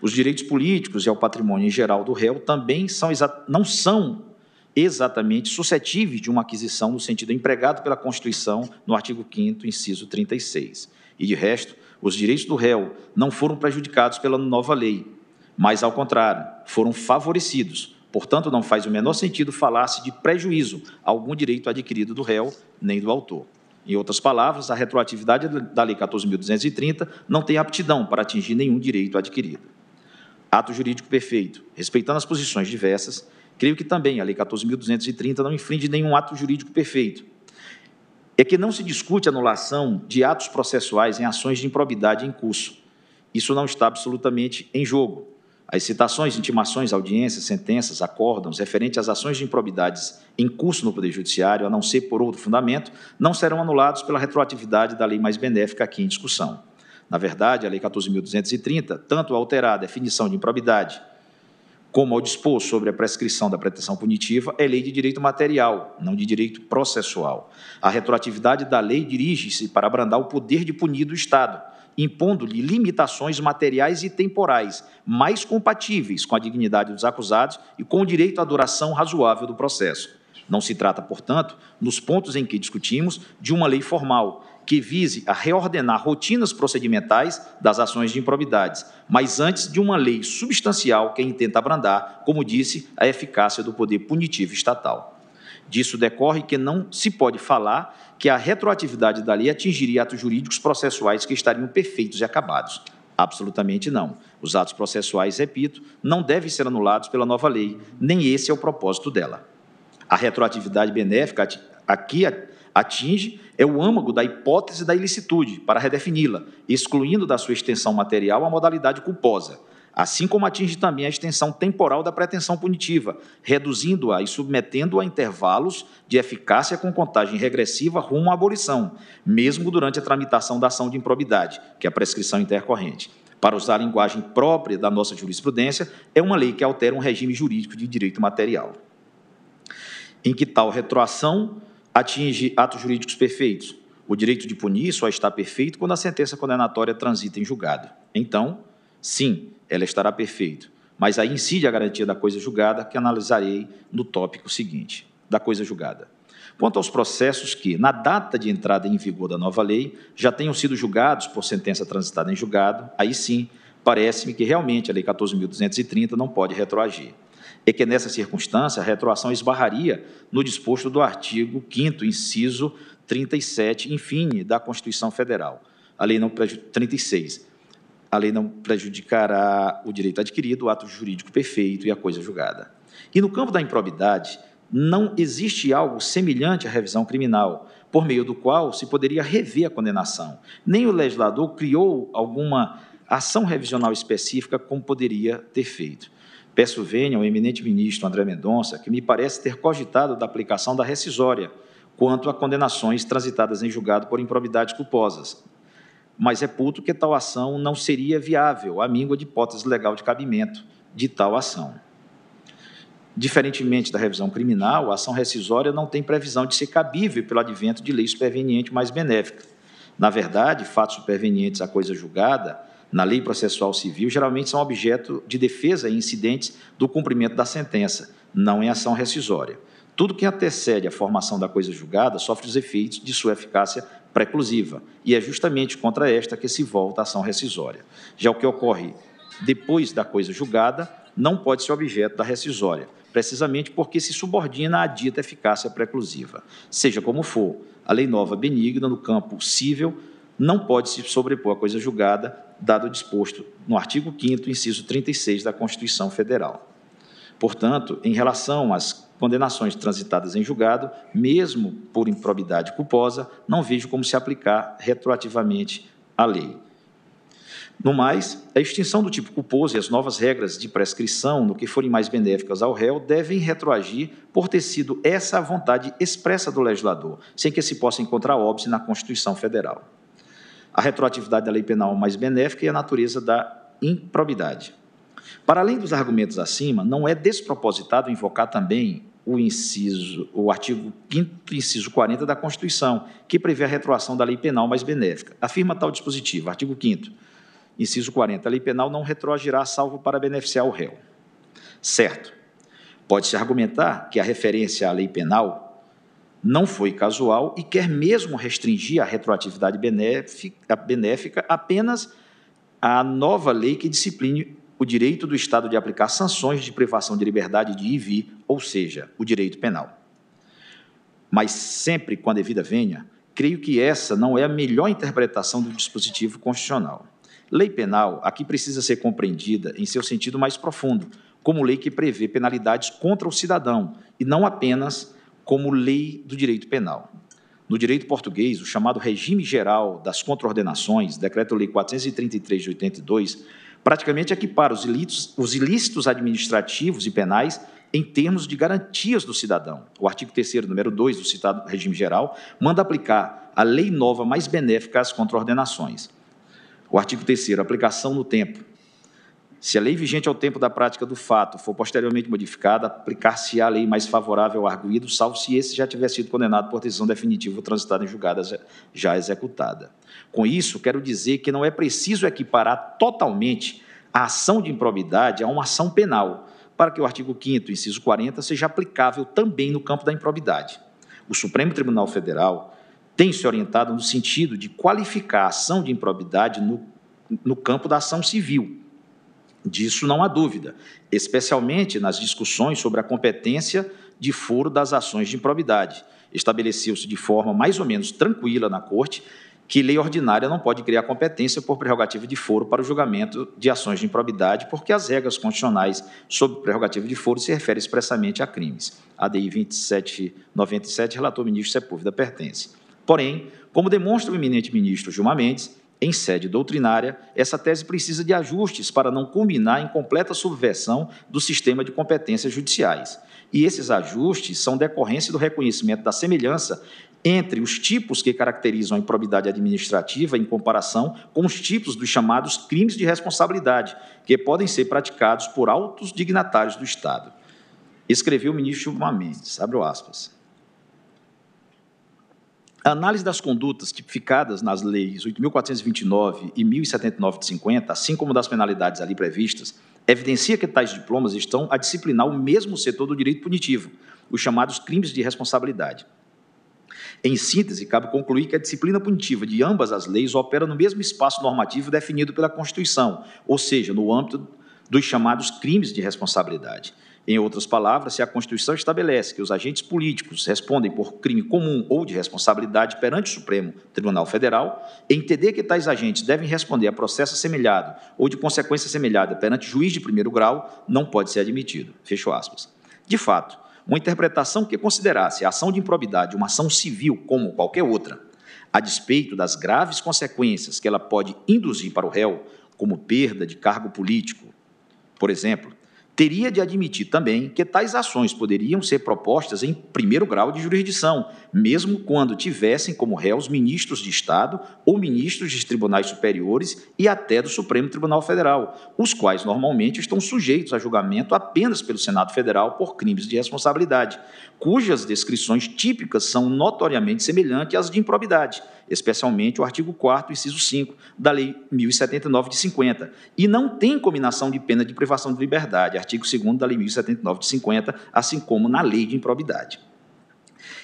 Os direitos políticos e ao patrimônio em geral do réu também são, não são exatamente suscetíveis de uma aquisição no sentido empregado pela Constituição no artigo 5 inciso 36. E de resto, os direitos do réu não foram prejudicados pela nova lei, mas ao contrário, foram favorecidos. Portanto, não faz o menor sentido falar-se de prejuízo a algum direito adquirido do réu nem do autor. Em outras palavras, a retroatividade da Lei 14.230 não tem aptidão para atingir nenhum direito adquirido. Ato jurídico perfeito, respeitando as posições diversas, Creio que também a Lei 14.230 não infringe nenhum ato jurídico perfeito. É que não se discute anulação de atos processuais em ações de improbidade em curso. Isso não está absolutamente em jogo. As citações, intimações, audiências, sentenças, acórdãos referentes às ações de improbidades em curso no Poder Judiciário, a não ser por outro fundamento, não serão anulados pela retroatividade da lei mais benéfica aqui em discussão. Na verdade, a Lei 14.230, tanto alterar a definição de improbidade como ao dispor sobre a prescrição da pretensão punitiva, é lei de direito material, não de direito processual. A retroatividade da lei dirige-se para abrandar o poder de punir do Estado, impondo-lhe limitações materiais e temporais mais compatíveis com a dignidade dos acusados e com o direito à duração razoável do processo. Não se trata, portanto, nos pontos em que discutimos, de uma lei formal, que vise a reordenar rotinas procedimentais das ações de improbidades, mas antes de uma lei substancial que intenta abrandar, como disse, a eficácia do poder punitivo estatal. Disso decorre que não se pode falar que a retroatividade da lei atingiria atos jurídicos processuais que estariam perfeitos e acabados. Absolutamente não. Os atos processuais, repito, não devem ser anulados pela nova lei, nem esse é o propósito dela. A retroatividade benéfica aqui atinge é o âmago da hipótese da ilicitude, para redefini-la, excluindo da sua extensão material a modalidade culposa, assim como atinge também a extensão temporal da pretensão punitiva, reduzindo-a e submetendo-a a intervalos de eficácia com contagem regressiva rumo à abolição, mesmo durante a tramitação da ação de improbidade, que é a prescrição intercorrente. Para usar a linguagem própria da nossa jurisprudência, é uma lei que altera um regime jurídico de direito material, em que tal retroação atinge atos jurídicos perfeitos. O direito de punir só está perfeito quando a sentença condenatória transita em julgado. Então, sim, ela estará perfeita, mas aí incide a garantia da coisa julgada, que analisarei no tópico seguinte, da coisa julgada. Quanto aos processos que, na data de entrada em vigor da nova lei, já tenham sido julgados por sentença transitada em julgado, aí sim, parece-me que realmente a Lei 14.230 não pode retroagir é que, nessa circunstância, a retroação esbarraria no disposto do artigo 5, inciso 37, enfim, da Constituição Federal. A lei não 36. A lei não prejudicará o direito adquirido, o ato jurídico perfeito e a coisa julgada. E no campo da improbidade, não existe algo semelhante à revisão criminal, por meio do qual se poderia rever a condenação. Nem o legislador criou alguma ação revisional específica como poderia ter feito. Peço venha ao eminente ministro André Mendonça, que me parece ter cogitado da aplicação da rescisória quanto a condenações transitadas em julgado por improbidades culposas. Mas é puto que tal ação não seria viável, à míngua de hipótese legal de cabimento de tal ação. Diferentemente da revisão criminal, a ação rescisória não tem previsão de ser cabível pelo advento de lei superveniente mais benéfica. Na verdade, fatos supervenientes à coisa julgada na lei processual civil geralmente são objeto de defesa em incidentes do cumprimento da sentença, não em ação rescisória. Tudo que antecede a formação da coisa julgada sofre os efeitos de sua eficácia preclusiva, e é justamente contra esta que se volta a ação rescisória. Já o que ocorre depois da coisa julgada não pode ser objeto da rescisória, precisamente porque se subordina à dita eficácia preclusiva. Seja como for, a lei nova benigna no campo civil não pode se sobrepor à coisa julgada, dado o disposto no artigo 5 inciso 36 da Constituição Federal. Portanto, em relação às condenações transitadas em julgado, mesmo por improbidade culposa, não vejo como se aplicar retroativamente a lei. No mais, a extinção do tipo culposo e as novas regras de prescrição, no que forem mais benéficas ao réu, devem retroagir por ter sido essa a vontade expressa do legislador, sem que se possa encontrar óbice na Constituição Federal a retroatividade da lei penal mais benéfica e a natureza da improbidade. Para além dos argumentos acima, não é despropositado invocar também o inciso, o artigo 5 inciso 40 da Constituição, que prevê a retroação da lei penal mais benéfica. Afirma tal dispositivo, artigo 5 inciso 40, a lei penal não retroagirá salvo para beneficiar o réu. Certo. Pode-se argumentar que a referência à lei penal não foi casual e quer mesmo restringir a retroatividade benéfica, apenas à nova lei que discipline o direito do Estado de aplicar sanções de privação de liberdade de ir e vir, ou seja, o direito penal. Mas sempre com a devida venha, creio que essa não é a melhor interpretação do dispositivo constitucional. Lei penal aqui precisa ser compreendida em seu sentido mais profundo, como lei que prevê penalidades contra o cidadão e não apenas como lei do direito penal. No direito português, o chamado regime geral das contraordenações, Decreto-Lei 433 de 82, praticamente equipara os ilícitos, os ilícitos administrativos e penais em termos de garantias do cidadão. O artigo 3 número 2 do citado regime geral manda aplicar a lei nova mais benéfica às contraordenações. O artigo 3 aplicação no tempo. Se a lei vigente ao tempo da prática do fato for posteriormente modificada, aplicar-se-á a lei mais favorável ao arguído, salvo se esse já tiver sido condenado por decisão definitiva ou transitada em julgada já executada. Com isso, quero dizer que não é preciso equiparar totalmente a ação de improbidade a uma ação penal, para que o artigo 5 inciso 40, seja aplicável também no campo da improbidade. O Supremo Tribunal Federal tem se orientado no sentido de qualificar a ação de improbidade no, no campo da ação civil, Disso não há dúvida, especialmente nas discussões sobre a competência de foro das ações de improbidade. Estabeleceu-se de forma mais ou menos tranquila na Corte que lei ordinária não pode criar competência por prerrogativa de foro para o julgamento de ações de improbidade, porque as regras constitucionais sobre prerrogativa de foro se referem expressamente a crimes. ADI 2797, relator ministro Sepúlveda, pertence. Porém, como demonstra o eminente ministro Gilmar Mendes, em sede doutrinária, essa tese precisa de ajustes para não culminar em completa subversão do sistema de competências judiciais. E esses ajustes são decorrência do reconhecimento da semelhança entre os tipos que caracterizam a improbidade administrativa em comparação com os tipos dos chamados crimes de responsabilidade, que podem ser praticados por altos dignatários do Estado. Escreveu o ministro Gilmar Mendes, abre aspas. A análise das condutas tipificadas nas leis 8.429 e 1.079 de 50, assim como das penalidades ali previstas, evidencia que tais diplomas estão a disciplinar o mesmo setor do direito punitivo, os chamados crimes de responsabilidade. Em síntese, cabe concluir que a disciplina punitiva de ambas as leis opera no mesmo espaço normativo definido pela Constituição, ou seja, no âmbito dos chamados crimes de responsabilidade. Em outras palavras, se a Constituição estabelece que os agentes políticos respondem por crime comum ou de responsabilidade perante o Supremo Tribunal Federal, entender que tais agentes devem responder a processo assemelhado ou de consequência assemelhada perante juiz de primeiro grau não pode ser admitido. Fecho aspas. De fato, uma interpretação que considerasse a ação de improbidade uma ação civil como qualquer outra, a despeito das graves consequências que ela pode induzir para o réu, como perda de cargo político, por exemplo, teria de admitir também que tais ações poderiam ser propostas em primeiro grau de jurisdição, mesmo quando tivessem como réus ministros de Estado ou ministros de tribunais superiores e até do Supremo Tribunal Federal, os quais normalmente estão sujeitos a julgamento apenas pelo Senado Federal por crimes de responsabilidade, cujas descrições típicas são notoriamente semelhantes às de improbidade especialmente o artigo 4 inciso 5 da Lei 1079 de 50, e não tem combinação de pena de privação de liberdade, artigo 2 da Lei 1079 de 50, assim como na Lei de Improbidade.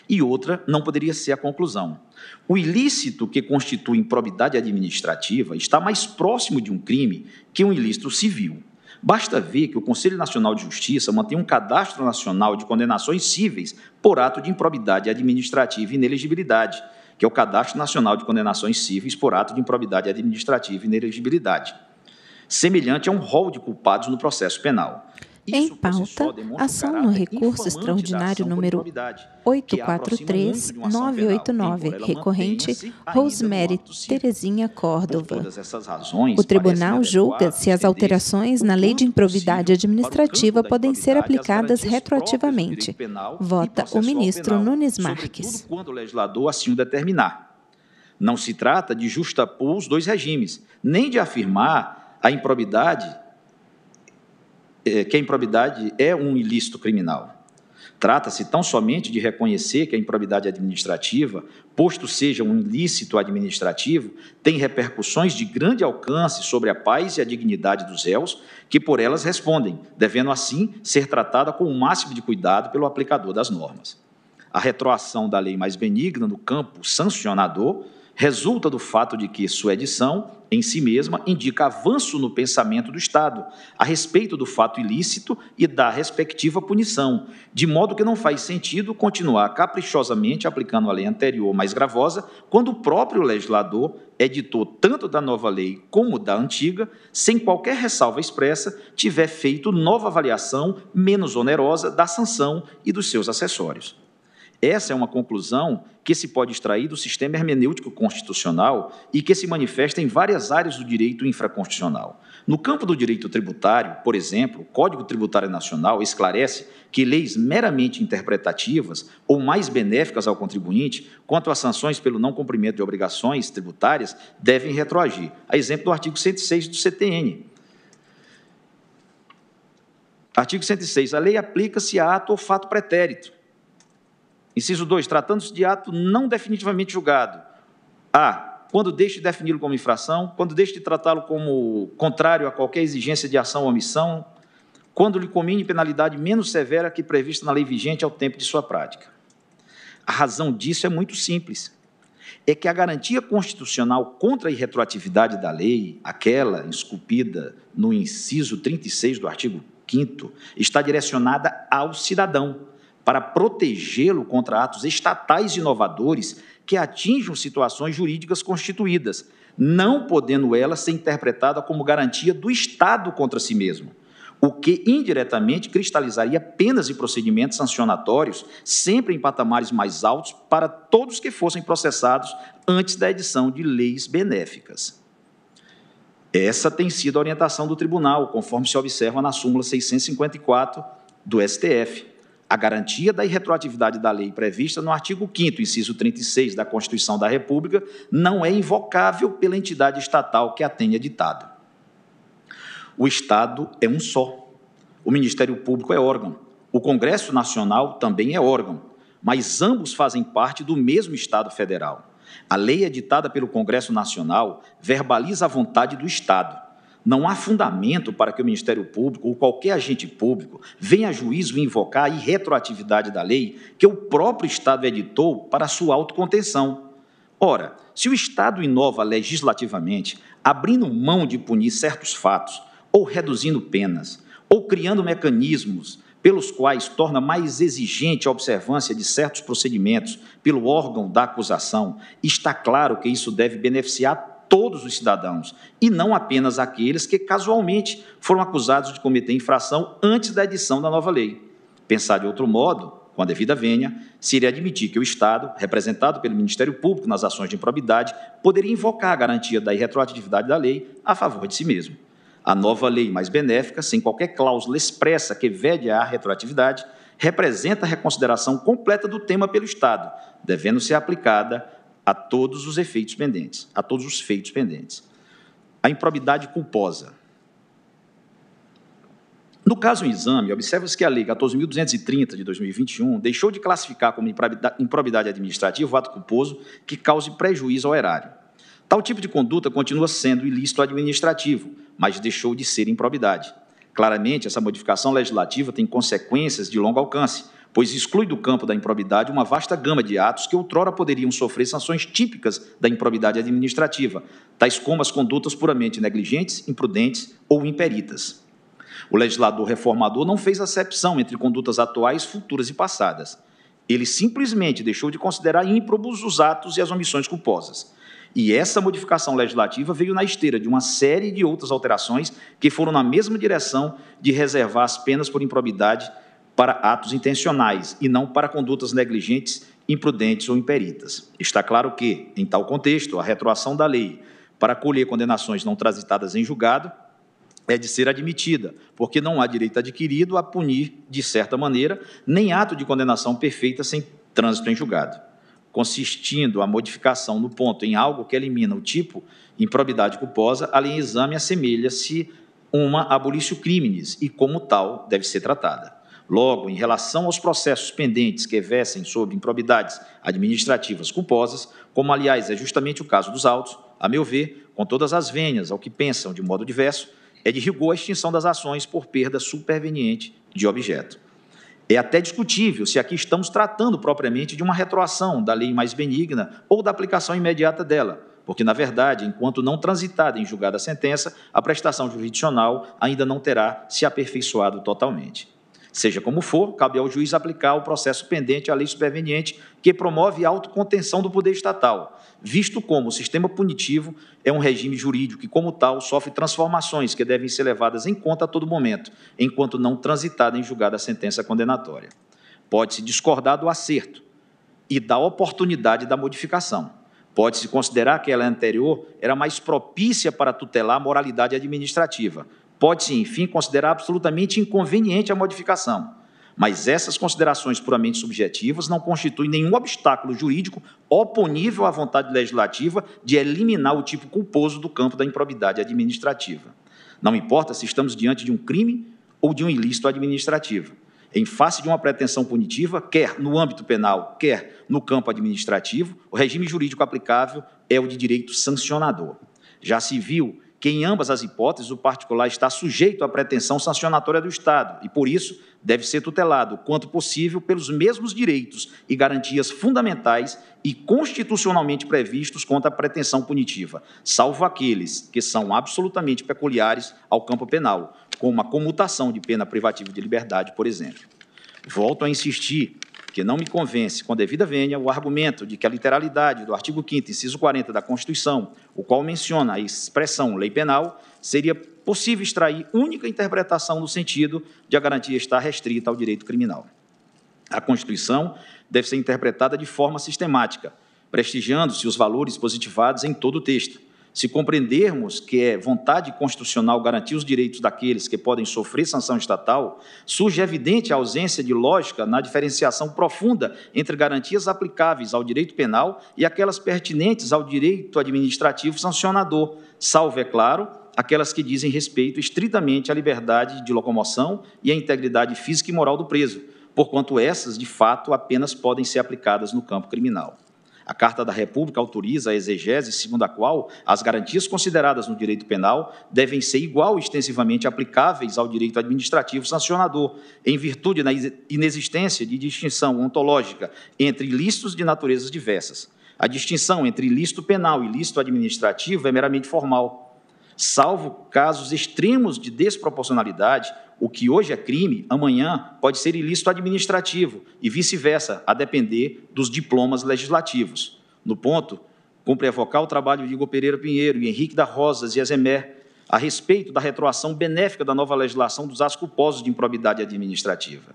E outra não poderia ser a conclusão. O ilícito que constitui improbidade administrativa está mais próximo de um crime que um ilícito civil. Basta ver que o Conselho Nacional de Justiça mantém um cadastro nacional de condenações cíveis por ato de improbidade administrativa e inelegibilidade, que é o Cadastro Nacional de Condenações Cíveis por Ato de Improbidade Administrativa e Inelegibilidade, semelhante a um rol de culpados no processo penal. Em pauta, ação no recurso extraordinário número 843-989, recorrente Rosemary Terezinha Córdova. O tribunal julga se as alterações na lei de improvidade administrativa podem ser aplicadas retroativamente. Vota o ministro Nunes Marques. quando o legislador assim determinar. Não se trata de justapor os dois regimes, nem de afirmar a improbidade é, que a improbidade é um ilícito criminal. Trata-se tão somente de reconhecer que a improbidade administrativa, posto seja um ilícito administrativo, tem repercussões de grande alcance sobre a paz e a dignidade dos réus, que por elas respondem, devendo assim ser tratada com o máximo de cuidado pelo aplicador das normas. A retroação da lei mais benigna no campo sancionador resulta do fato de que sua edição, em si mesma, indica avanço no pensamento do Estado a respeito do fato ilícito e da respectiva punição, de modo que não faz sentido continuar caprichosamente aplicando a lei anterior mais gravosa, quando o próprio legislador editor tanto da nova lei como da antiga, sem qualquer ressalva expressa, tiver feito nova avaliação menos onerosa da sanção e dos seus acessórios. Essa é uma conclusão que se pode extrair do sistema hermenêutico constitucional e que se manifesta em várias áreas do direito infraconstitucional. No campo do direito tributário, por exemplo, o Código Tributário Nacional esclarece que leis meramente interpretativas ou mais benéficas ao contribuinte quanto às sanções pelo não cumprimento de obrigações tributárias devem retroagir, a exemplo do artigo 106 do CTN. Artigo 106. A lei aplica-se a ato ou fato pretérito Inciso 2. Tratando-se de ato não definitivamente julgado. A. Quando deixe de defini-lo como infração, quando deixe de tratá-lo como contrário a qualquer exigência de ação ou omissão, quando lhe comine penalidade menos severa que prevista na lei vigente ao tempo de sua prática. A razão disso é muito simples. É que a garantia constitucional contra a irretroatividade da lei, aquela esculpida no inciso 36 do artigo 5, está direcionada ao cidadão para protegê-lo contra atos estatais inovadores que atinjam situações jurídicas constituídas, não podendo ela ser interpretada como garantia do Estado contra si mesmo, o que indiretamente cristalizaria penas e procedimentos sancionatórios sempre em patamares mais altos para todos que fossem processados antes da edição de leis benéficas. Essa tem sido a orientação do tribunal, conforme se observa na súmula 654 do STF a garantia da irretroatividade da lei prevista no artigo 5 inciso 36 da Constituição da República, não é invocável pela entidade estatal que a tenha ditado. O Estado é um só. O Ministério Público é órgão. O Congresso Nacional também é órgão, mas ambos fazem parte do mesmo Estado federal. A lei editada é pelo Congresso Nacional verbaliza a vontade do Estado não há fundamento para que o Ministério Público ou qualquer agente público venha a juízo invocar a irretroatividade da lei que o próprio Estado editou para sua autocontenção. Ora, se o Estado inova legislativamente, abrindo mão de punir certos fatos, ou reduzindo penas, ou criando mecanismos pelos quais torna mais exigente a observância de certos procedimentos pelo órgão da acusação, está claro que isso deve beneficiar todos os cidadãos e não apenas aqueles que casualmente foram acusados de cometer infração antes da edição da nova lei. Pensar de outro modo, com a devida vênia, seria admitir que o Estado, representado pelo Ministério Público nas ações de improbidade, poderia invocar a garantia da irretroatividade da lei a favor de si mesmo. A nova lei mais benéfica, sem qualquer cláusula expressa que vede a retroatividade, representa a reconsideração completa do tema pelo Estado, devendo ser aplicada a todos os efeitos pendentes, a todos os feitos pendentes. A improbidade culposa. No caso em exame, observa-se que a Lei 14.230 de 2021 deixou de classificar como improbidade administrativa o ato culposo que cause prejuízo ao erário. Tal tipo de conduta continua sendo ilícito administrativo, mas deixou de ser improbidade. Claramente, essa modificação legislativa tem consequências de longo alcance, pois exclui do campo da improbidade uma vasta gama de atos que outrora poderiam sofrer sanções típicas da improbidade administrativa, tais como as condutas puramente negligentes, imprudentes ou imperitas. O legislador reformador não fez acepção entre condutas atuais, futuras e passadas. Ele simplesmente deixou de considerar ímprobos os atos e as omissões culposas. E essa modificação legislativa veio na esteira de uma série de outras alterações que foram na mesma direção de reservar as penas por improbidade para atos intencionais e não para condutas negligentes, imprudentes ou imperitas. Está claro que, em tal contexto, a retroação da lei para colher condenações não transitadas em julgado é de ser admitida, porque não há direito adquirido a punir, de certa maneira, nem ato de condenação perfeita sem trânsito em julgado, consistindo a modificação no ponto em algo que elimina o tipo improbidade culposa, a lei em exame assemelha-se uma abolício criminis e, como tal, deve ser tratada. Logo, em relação aos processos pendentes que versem sobre improbidades administrativas culposas, como aliás é justamente o caso dos autos, a meu ver, com todas as venhas ao que pensam de modo diverso, é de rigor a extinção das ações por perda superveniente de objeto. É até discutível se aqui estamos tratando propriamente de uma retroação da lei mais benigna ou da aplicação imediata dela, porque, na verdade, enquanto não transitada em julgada a sentença, a prestação jurisdicional ainda não terá se aperfeiçoado totalmente. Seja como for, cabe ao juiz aplicar o processo pendente à lei superveniente que promove a autocontenção do poder estatal, visto como o sistema punitivo é um regime jurídico que, como tal, sofre transformações que devem ser levadas em conta a todo momento, enquanto não transitada em julgada a sentença condenatória. Pode-se discordar do acerto e da oportunidade da modificação. Pode-se considerar que ela anterior era mais propícia para tutelar a moralidade administrativa, Pode-se, enfim, considerar absolutamente inconveniente a modificação, mas essas considerações puramente subjetivas não constituem nenhum obstáculo jurídico oponível à vontade legislativa de eliminar o tipo culposo do campo da improbidade administrativa. Não importa se estamos diante de um crime ou de um ilícito administrativo. Em face de uma pretensão punitiva, quer no âmbito penal, quer no campo administrativo, o regime jurídico aplicável é o de direito sancionador. Já se viu que, em ambas as hipóteses, o particular está sujeito à pretensão sancionatória do Estado e, por isso, deve ser tutelado, quanto possível, pelos mesmos direitos e garantias fundamentais e constitucionalmente previstos contra a pretensão punitiva, salvo aqueles que são absolutamente peculiares ao campo penal, como a comutação de pena privativa de liberdade, por exemplo. Volto a insistir porque não me convence, com devida vênia, o argumento de que a literalidade do artigo 5 inciso 40 da Constituição, o qual menciona a expressão lei penal, seria possível extrair única interpretação no sentido de a garantia estar restrita ao direito criminal. A Constituição deve ser interpretada de forma sistemática, prestigiando-se os valores positivados em todo o texto, se compreendermos que é vontade constitucional garantir os direitos daqueles que podem sofrer sanção estatal, surge evidente a ausência de lógica na diferenciação profunda entre garantias aplicáveis ao direito penal e aquelas pertinentes ao direito administrativo sancionador, salvo, é claro, aquelas que dizem respeito estritamente à liberdade de locomoção e à integridade física e moral do preso, porquanto essas, de fato, apenas podem ser aplicadas no campo criminal. A Carta da República autoriza a exegese segundo a qual as garantias consideradas no direito penal devem ser igual extensivamente aplicáveis ao direito administrativo sancionador, em virtude da inexistência de distinção ontológica entre ilícitos de naturezas diversas. A distinção entre ilícito penal e ilícito administrativo é meramente formal, salvo casos extremos de desproporcionalidade o que hoje é crime, amanhã pode ser ilícito administrativo e vice-versa, a depender dos diplomas legislativos. No ponto, cumpre evocar o trabalho de Igor Pereira Pinheiro e Henrique da Rosas e Azemer a respeito da retroação benéfica da nova legislação dos atos culposos de improbidade administrativa.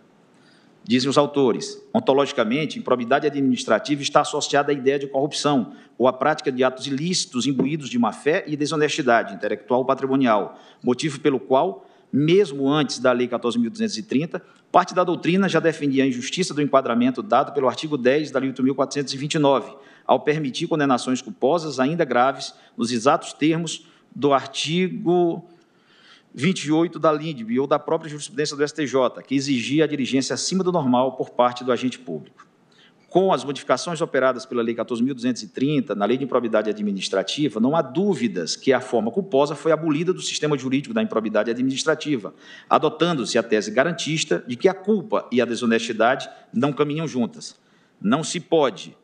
Dizem os autores, ontologicamente, improbidade administrativa está associada à ideia de corrupção ou à prática de atos ilícitos imbuídos de má-fé e desonestidade intelectual ou patrimonial, motivo pelo qual mesmo antes da Lei 14.230, parte da doutrina já defendia a injustiça do enquadramento dado pelo artigo 10 da Lei 8.429, ao permitir condenações culposas ainda graves nos exatos termos do artigo 28 da LINDB ou da própria jurisprudência do STJ, que exigia a dirigência acima do normal por parte do agente público com as modificações operadas pela Lei 14.230, na Lei de Improbidade Administrativa, não há dúvidas que a forma culposa foi abolida do sistema jurídico da improbidade administrativa, adotando-se a tese garantista de que a culpa e a desonestidade não caminham juntas. Não se pode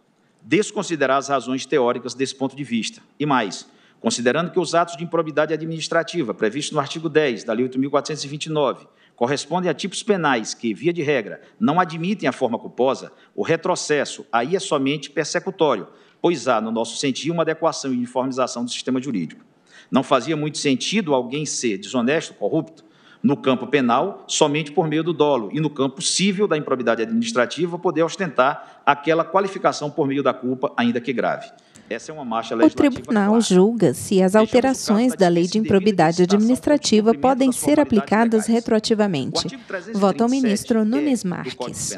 desconsiderar as razões teóricas desse ponto de vista. E mais, considerando que os atos de improbidade administrativa previstos no artigo 10 da Lei 8.429 correspondem a tipos penais que, via de regra, não admitem a forma culposa, o retrocesso aí é somente persecutório, pois há, no nosso sentido, uma adequação e uniformização do sistema jurídico. Não fazia muito sentido alguém ser desonesto, corrupto, no campo penal, somente por meio do dolo, e no campo civil da improbidade administrativa, poder ostentar aquela qualificação por meio da culpa, ainda que grave. É o tribunal julga se as alterações da lei de improbidade administrativa podem ser aplicadas retroativamente. Vota o ministro é Nunes Marques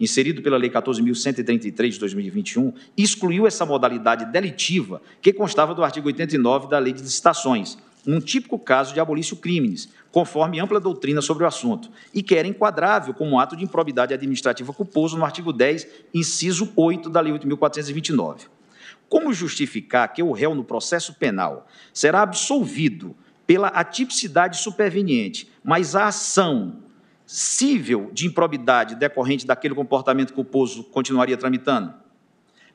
inserido pela Lei 14.133 de 2021, excluiu essa modalidade delitiva que constava do artigo 89 da Lei de Licitações, um típico caso de abolício crimes, conforme ampla doutrina sobre o assunto, e que era enquadrável como ato de improbidade administrativa culposo no artigo 10, inciso 8 da Lei 8.429 como justificar que o réu no processo penal será absolvido pela atipicidade superveniente, mas a ação cível de improbidade decorrente daquele comportamento culposo continuaria tramitando?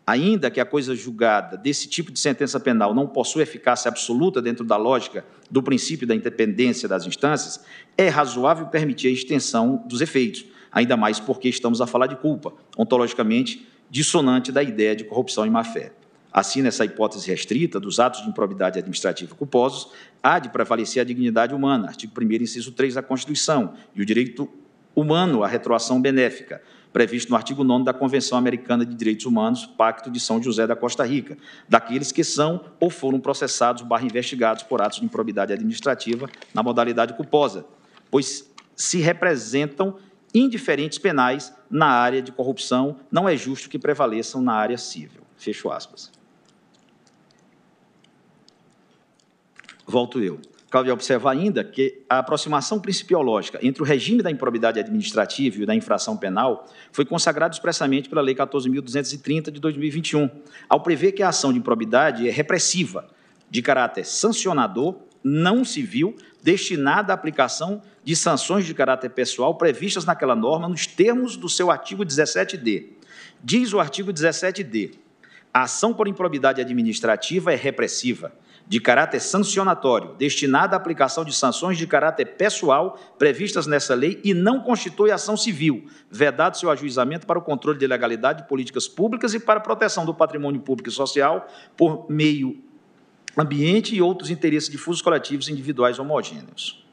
Ainda que a coisa julgada desse tipo de sentença penal não possua eficácia absoluta dentro da lógica do princípio da independência das instâncias, é razoável permitir a extensão dos efeitos, ainda mais porque estamos a falar de culpa, ontologicamente dissonante da ideia de corrupção e má-fé. Assim, nessa hipótese restrita dos atos de improbidade administrativa culposos, há de prevalecer a dignidade humana, artigo 1 inciso 3 da Constituição, e o direito humano à retroação benéfica, previsto no artigo 9 da Convenção Americana de Direitos Humanos, Pacto de São José da Costa Rica, daqueles que são ou foram processados barra investigados por atos de improbidade administrativa na modalidade culposa, pois se representam indiferentes penais na área de corrupção, não é justo que prevaleçam na área civil. Fecho aspas. volto eu. Cabe observar ainda que a aproximação principiológica entre o regime da improbidade administrativa e o da infração penal foi consagrada expressamente pela Lei 14.230 de 2021, ao prever que a ação de improbidade é repressiva, de caráter sancionador, não civil, destinada à aplicação de sanções de caráter pessoal previstas naquela norma nos termos do seu artigo 17d. Diz o artigo 17d: a ação por improbidade administrativa é repressiva de caráter sancionatório, destinada à aplicação de sanções de caráter pessoal previstas nessa lei e não constitui ação civil, vedado seu ajuizamento para o controle de legalidade de políticas públicas e para a proteção do patrimônio público e social por meio ambiente e outros interesses difusos coletivos individuais homogêneos.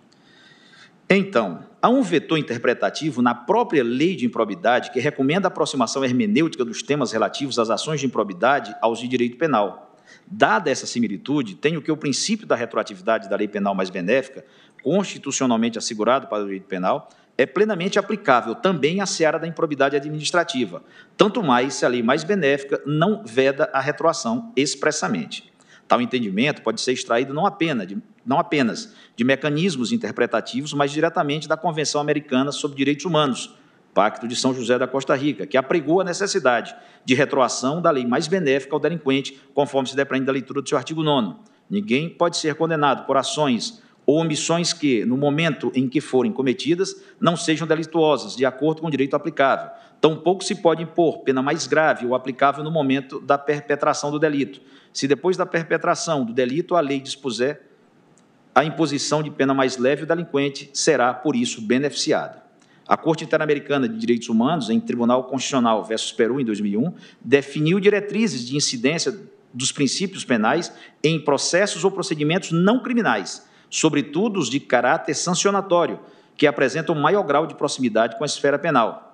Então, há um vetor interpretativo na própria lei de improbidade que recomenda a aproximação hermenêutica dos temas relativos às ações de improbidade aos de direito penal Dada essa similitude, tenho que o princípio da retroatividade da lei penal mais benéfica, constitucionalmente assegurado para o direito penal, é plenamente aplicável também à seara da improbidade administrativa, tanto mais se a lei mais benéfica não veda a retroação expressamente. Tal entendimento pode ser extraído não apenas de, não apenas de mecanismos interpretativos, mas diretamente da Convenção Americana sobre Direitos Humanos, Pacto de São José da Costa Rica, que apregou a necessidade de retroação da lei mais benéfica ao delinquente, conforme se depreende da leitura do seu artigo 9. Ninguém pode ser condenado por ações ou omissões que, no momento em que forem cometidas, não sejam delituosas, de acordo com o direito aplicável. Tampouco se pode impor pena mais grave ou aplicável no momento da perpetração do delito. Se depois da perpetração do delito a lei dispuser a imposição de pena mais leve, o delinquente será, por isso, beneficiado. A Corte Interamericana de Direitos Humanos, em Tribunal Constitucional versus Peru, em 2001, definiu diretrizes de incidência dos princípios penais em processos ou procedimentos não criminais, sobretudo os de caráter sancionatório, que apresentam maior grau de proximidade com a esfera penal.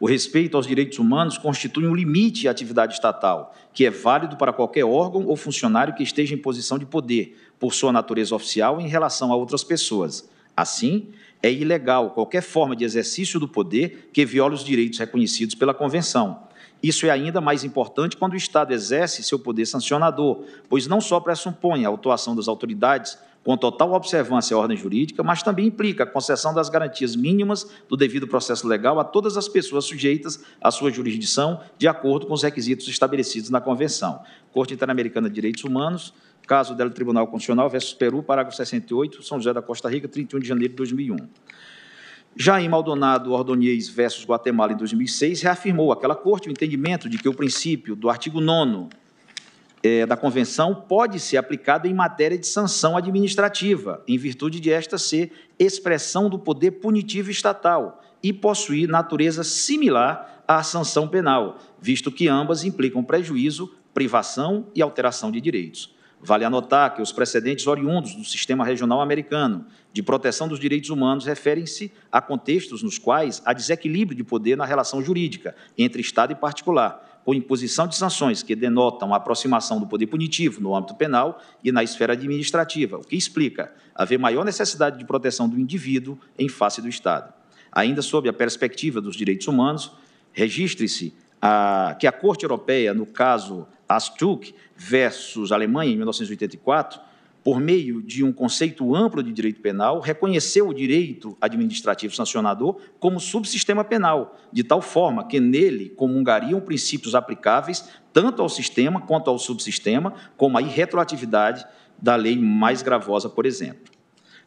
O respeito aos direitos humanos constitui um limite à atividade estatal, que é válido para qualquer órgão ou funcionário que esteja em posição de poder, por sua natureza oficial, em relação a outras pessoas. Assim, é ilegal qualquer forma de exercício do poder que viola os direitos reconhecidos pela Convenção. Isso é ainda mais importante quando o Estado exerce seu poder sancionador, pois não só pressupõe a atuação das autoridades com total observância à ordem jurídica, mas também implica a concessão das garantias mínimas do devido processo legal a todas as pessoas sujeitas à sua jurisdição, de acordo com os requisitos estabelecidos na Convenção. Corte Interamericana de Direitos Humanos, Caso dela do Tribunal Constitucional versus Peru, parágrafo 68, São José da Costa Rica, 31 de janeiro de 2001. Já em Maldonado Ordonez versus Guatemala, em 2006, reafirmou aquela corte o entendimento de que o princípio do artigo 9 é, da Convenção pode ser aplicado em matéria de sanção administrativa, em virtude de esta ser expressão do poder punitivo estatal e possuir natureza similar à sanção penal, visto que ambas implicam prejuízo, privação e alteração de direitos. Vale anotar que os precedentes oriundos do sistema regional americano de proteção dos direitos humanos referem-se a contextos nos quais há desequilíbrio de poder na relação jurídica entre Estado e particular, com imposição de sanções que denotam a aproximação do poder punitivo no âmbito penal e na esfera administrativa, o que explica haver maior necessidade de proteção do indivíduo em face do Estado. Ainda sob a perspectiva dos direitos humanos, registre-se a, que a Corte Europeia, no caso Astuck versus Alemanha, em 1984, por meio de um conceito amplo de direito penal, reconheceu o direito administrativo sancionador como subsistema penal, de tal forma que nele comungariam princípios aplicáveis tanto ao sistema quanto ao subsistema, como a irretroatividade da lei mais gravosa, por exemplo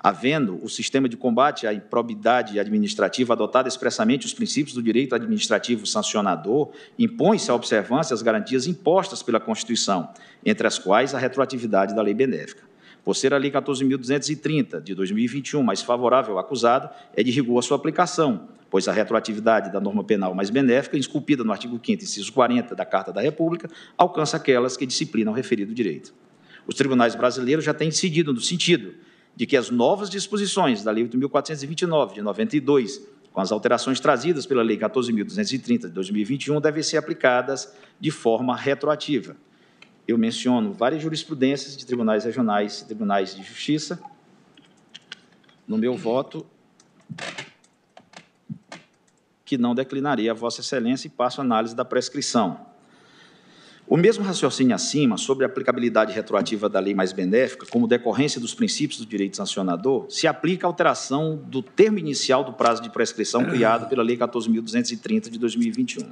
havendo o sistema de combate à improbidade administrativa adotado expressamente os princípios do direito administrativo sancionador, impõe-se a observância as garantias impostas pela Constituição, entre as quais a retroatividade da lei benéfica. Por ser a Lei 14.230, de 2021, mais favorável ao acusado, é de rigor a sua aplicação, pois a retroatividade da norma penal mais benéfica, esculpida no artigo 5º, inciso 40 da Carta da República, alcança aquelas que disciplinam o referido direito. Os tribunais brasileiros já têm incidido no sentido de que as novas disposições da Lei 8.429, de 92, com as alterações trazidas pela Lei 14.230, de 2021, devem ser aplicadas de forma retroativa. Eu menciono várias jurisprudências de tribunais regionais e tribunais de justiça. No meu voto, que não declinarei a Vossa Excelência e passo a análise da prescrição. O mesmo raciocínio acima sobre a aplicabilidade retroativa da lei mais benéfica, como decorrência dos princípios do direito sancionador, se aplica à alteração do termo inicial do prazo de prescrição criado pela Lei 14.230 de 2021.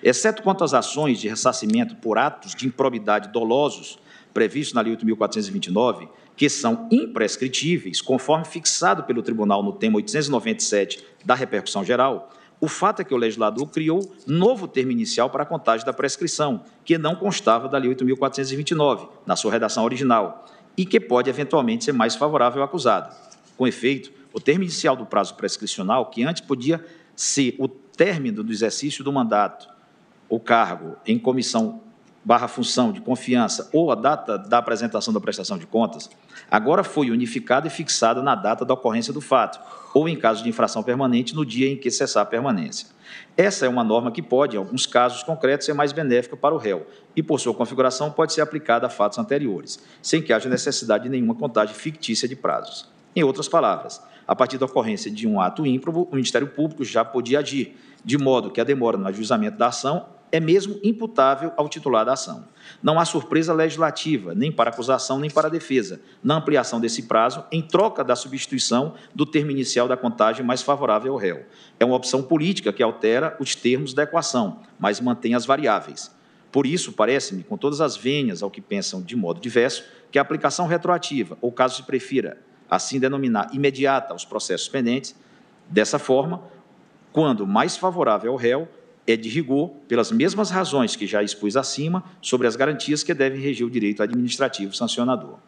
Exceto quanto às ações de ressarcimento por atos de improbidade dolosos previstos na Lei 8.429, que são imprescritíveis, conforme fixado pelo Tribunal no tema 897 da repercussão geral, o fato é que o legislador criou novo termo inicial para a contagem da prescrição, que não constava da Lei 8.429, na sua redação original, e que pode eventualmente ser mais favorável ao acusado. Com efeito, o termo inicial do prazo prescricional, que antes podia ser o término do exercício do mandato o cargo em comissão barra função de confiança ou a data da apresentação da prestação de contas, agora foi unificada e fixada na data da ocorrência do fato, ou em caso de infração permanente, no dia em que cessar a permanência. Essa é uma norma que pode, em alguns casos concretos, ser mais benéfica para o réu e, por sua configuração, pode ser aplicada a fatos anteriores, sem que haja necessidade de nenhuma contagem fictícia de prazos. Em outras palavras, a partir da ocorrência de um ato ímprobo, o Ministério Público já podia agir, de modo que a demora no ajuizamento da ação é mesmo imputável ao titular da ação. Não há surpresa legislativa, nem para acusação, nem para defesa, na ampliação desse prazo, em troca da substituição do termo inicial da contagem mais favorável ao réu. É uma opção política que altera os termos da equação, mas mantém as variáveis. Por isso, parece-me, com todas as venhas ao que pensam de modo diverso, que a aplicação retroativa, ou caso se prefira, assim denominar imediata aos processos pendentes, dessa forma, quando mais favorável ao réu, é de rigor, pelas mesmas razões que já expus acima, sobre as garantias que devem reger o direito administrativo sancionador.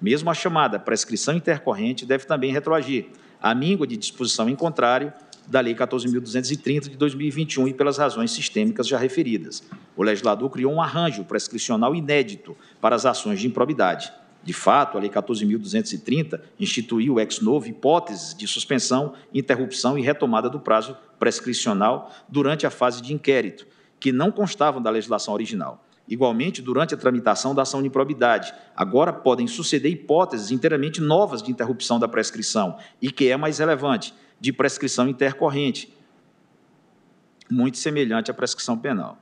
Mesmo a chamada prescrição intercorrente deve também retroagir, à míngua de disposição em contrário da Lei 14.230 de 2021 e pelas razões sistêmicas já referidas. O legislador criou um arranjo prescricional inédito para as ações de improbidade. De fato, a Lei 14.230 instituiu ex novo hipóteses de suspensão, interrupção e retomada do prazo prescricional durante a fase de inquérito, que não constavam da legislação original. Igualmente, durante a tramitação da ação de improbidade, agora podem suceder hipóteses inteiramente novas de interrupção da prescrição, e que é mais relevante, de prescrição intercorrente, muito semelhante à prescrição penal.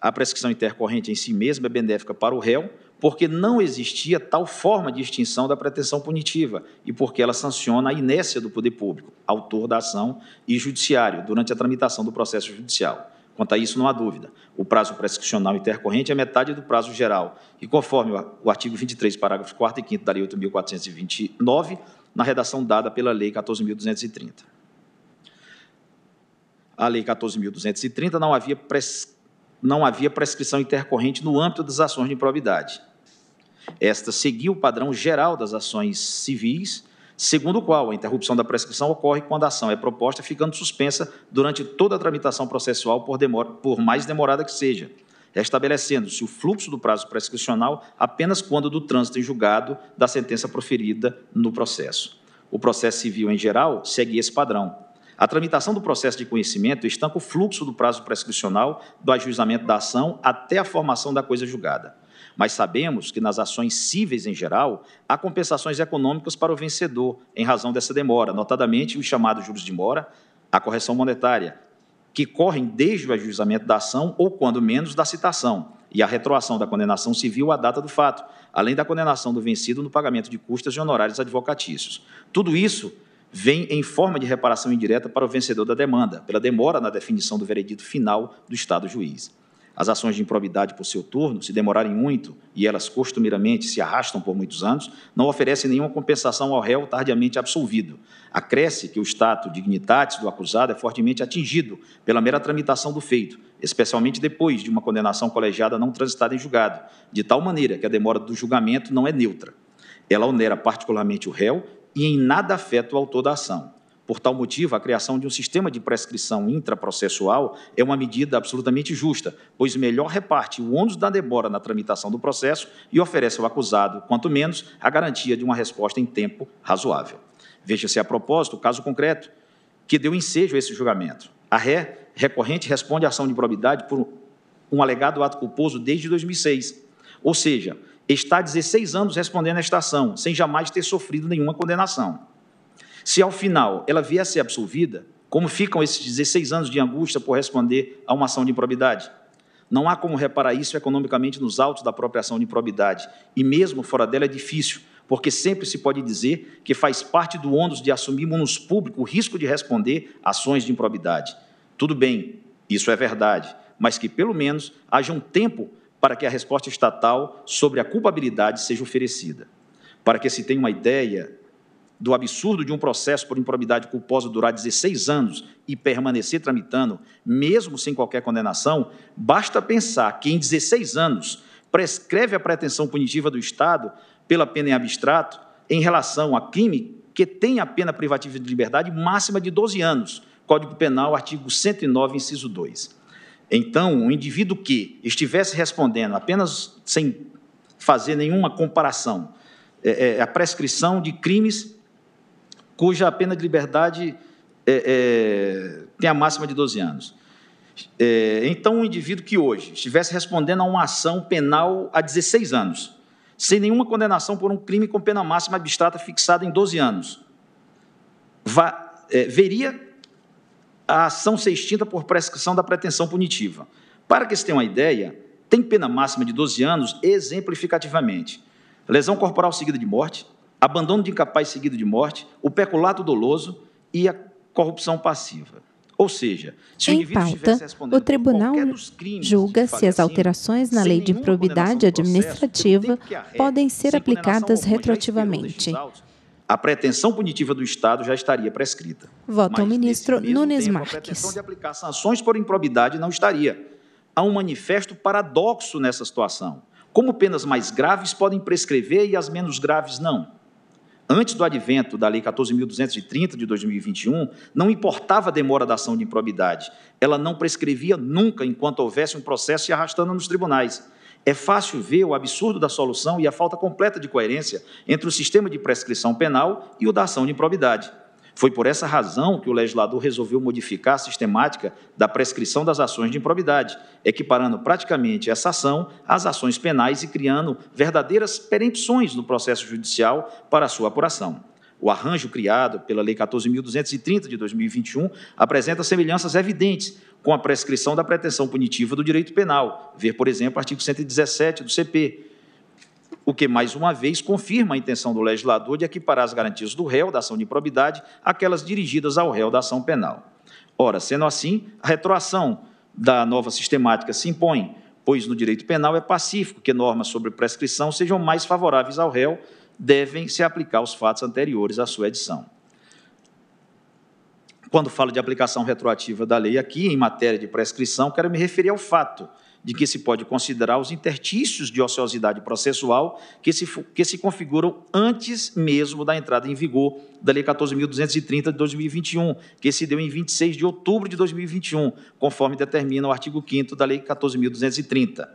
A prescrição intercorrente em si mesma é benéfica para o réu, porque não existia tal forma de extinção da pretensão punitiva e porque ela sanciona a inércia do poder público, autor da ação e judiciário, durante a tramitação do processo judicial. Quanto a isso, não há dúvida. O prazo prescricional intercorrente é metade do prazo geral e, conforme o artigo 23, parágrafos 4 e 5 da Lei 8.429, na redação dada pela Lei 14.230. A Lei 14.230 não havia prescrição não havia prescrição intercorrente no âmbito das ações de improbidade. Esta seguiu o padrão geral das ações civis, segundo o qual a interrupção da prescrição ocorre quando a ação é proposta, ficando suspensa durante toda a tramitação processual, por, demora, por mais demorada que seja, restabelecendo-se o fluxo do prazo prescricional apenas quando do trânsito em julgado da sentença proferida no processo. O processo civil, em geral, segue esse padrão. A tramitação do processo de conhecimento estanca o fluxo do prazo prescricional do ajuizamento da ação até a formação da coisa julgada mas sabemos que nas ações cíveis em geral há compensações econômicas para o vencedor em razão dessa demora, notadamente os chamados juros de mora, a correção monetária, que correm desde o ajuizamento da ação ou, quando menos, da citação, e a retroação da condenação civil à data do fato, além da condenação do vencido no pagamento de custas e honorários advocatícios. Tudo isso vem em forma de reparação indireta para o vencedor da demanda, pela demora na definição do veredito final do Estado juiz. As ações de improbidade por seu turno, se demorarem muito e elas costumeiramente se arrastam por muitos anos, não oferecem nenhuma compensação ao réu tardiamente absolvido. Acresce que o status dignitatis do acusado é fortemente atingido pela mera tramitação do feito, especialmente depois de uma condenação colegiada não transitada em julgado, de tal maneira que a demora do julgamento não é neutra. Ela onera particularmente o réu e em nada afeta o autor da ação. Por tal motivo, a criação de um sistema de prescrição intraprocessual é uma medida absolutamente justa, pois melhor reparte o ônus da demora na tramitação do processo e oferece ao acusado, quanto menos, a garantia de uma resposta em tempo razoável. Veja-se a propósito o caso concreto que deu ensejo a esse julgamento. A ré recorrente responde à ação de probidade por um alegado ato culposo desde 2006, ou seja, está há 16 anos respondendo a esta ação, sem jamais ter sofrido nenhuma condenação. Se ao final ela vier a ser absolvida, como ficam esses 16 anos de angústia por responder a uma ação de improbidade? Não há como reparar isso economicamente nos autos da própria ação de improbidade, e mesmo fora dela é difícil, porque sempre se pode dizer que faz parte do ônus de assumirmos público o risco de responder ações de improbidade. Tudo bem, isso é verdade, mas que pelo menos haja um tempo para que a resposta estatal sobre a culpabilidade seja oferecida. Para que se tenha uma ideia do absurdo de um processo por improbidade culposa durar 16 anos e permanecer tramitando, mesmo sem qualquer condenação, basta pensar que em 16 anos prescreve a pretensão punitiva do Estado pela pena em abstrato em relação a crime que tem a pena privativa de liberdade máxima de 12 anos, Código Penal, artigo 109, inciso 2. Então, um indivíduo que estivesse respondendo apenas sem fazer nenhuma comparação, é, é, a prescrição de crimes cuja pena de liberdade é, é, tem a máxima de 12 anos. É, então, um indivíduo que hoje estivesse respondendo a uma ação penal há 16 anos, sem nenhuma condenação por um crime com pena máxima abstrata fixada em 12 anos, va, é, veria a ação ser extinta por prescrição da pretensão punitiva. Para que se tenha uma ideia, tem pena máxima de 12 anos exemplificativamente. Lesão corporal seguida de morte, abandono de incapaz seguido de morte, o peculato doloso e a corrupção passiva. Ou seja, se em o pauta, o tribunal julga se as assim, alterações na lei de improbidade administrativa processo, podem ser aplicadas retroativamente. a pretensão punitiva do Estado já estaria prescrita. Vota o ministro Nunes tempo, Marques. A pretensão de aplicar sanções por improbidade não estaria. Há um manifesto paradoxo nessa situação. Como penas mais graves podem prescrever e as menos graves não? Antes do advento da Lei 14.230 de 2021, não importava a demora da ação de improbidade. Ela não prescrevia nunca enquanto houvesse um processo se arrastando nos tribunais. É fácil ver o absurdo da solução e a falta completa de coerência entre o sistema de prescrição penal e o da ação de improbidade. Foi por essa razão que o legislador resolveu modificar a sistemática da prescrição das ações de improbidade, equiparando praticamente essa ação às ações penais e criando verdadeiras perempções no processo judicial para sua apuração. O arranjo criado pela Lei 14.230 de 2021 apresenta semelhanças evidentes com a prescrição da pretensão punitiva do direito penal, ver, por exemplo, artigo 117 do CP, o que mais uma vez confirma a intenção do legislador de equiparar as garantias do réu da ação de improbidade àquelas dirigidas ao réu da ação penal. Ora, sendo assim, a retroação da nova sistemática se impõe, pois no direito penal é pacífico que normas sobre prescrição sejam mais favoráveis ao réu, devem se aplicar aos fatos anteriores à sua edição. Quando falo de aplicação retroativa da lei aqui, em matéria de prescrição, quero me referir ao fato de que se pode considerar os interstícios de ociosidade processual que se, que se configuram antes mesmo da entrada em vigor da Lei 14.230 de 2021, que se deu em 26 de outubro de 2021, conforme determina o artigo 5 da Lei 14.230.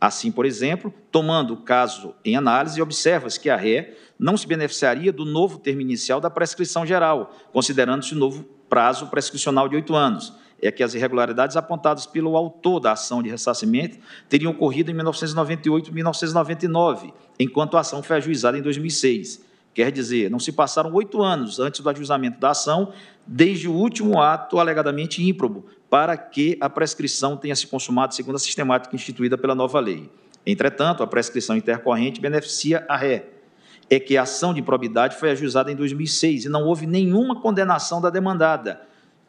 Assim, por exemplo, tomando o caso em análise, observa-se que a ré não se beneficiaria do novo termo inicial da prescrição geral, considerando-se o novo prazo prescricional de oito anos é que as irregularidades apontadas pelo autor da ação de ressarcimento teriam ocorrido em 1998 e 1999, enquanto a ação foi ajuizada em 2006. Quer dizer, não se passaram oito anos antes do ajuizamento da ação, desde o último ato alegadamente ímprobo, para que a prescrição tenha se consumado segundo a sistemática instituída pela nova lei. Entretanto, a prescrição intercorrente beneficia a ré. É que a ação de improbidade foi ajuizada em 2006 e não houve nenhuma condenação da demandada,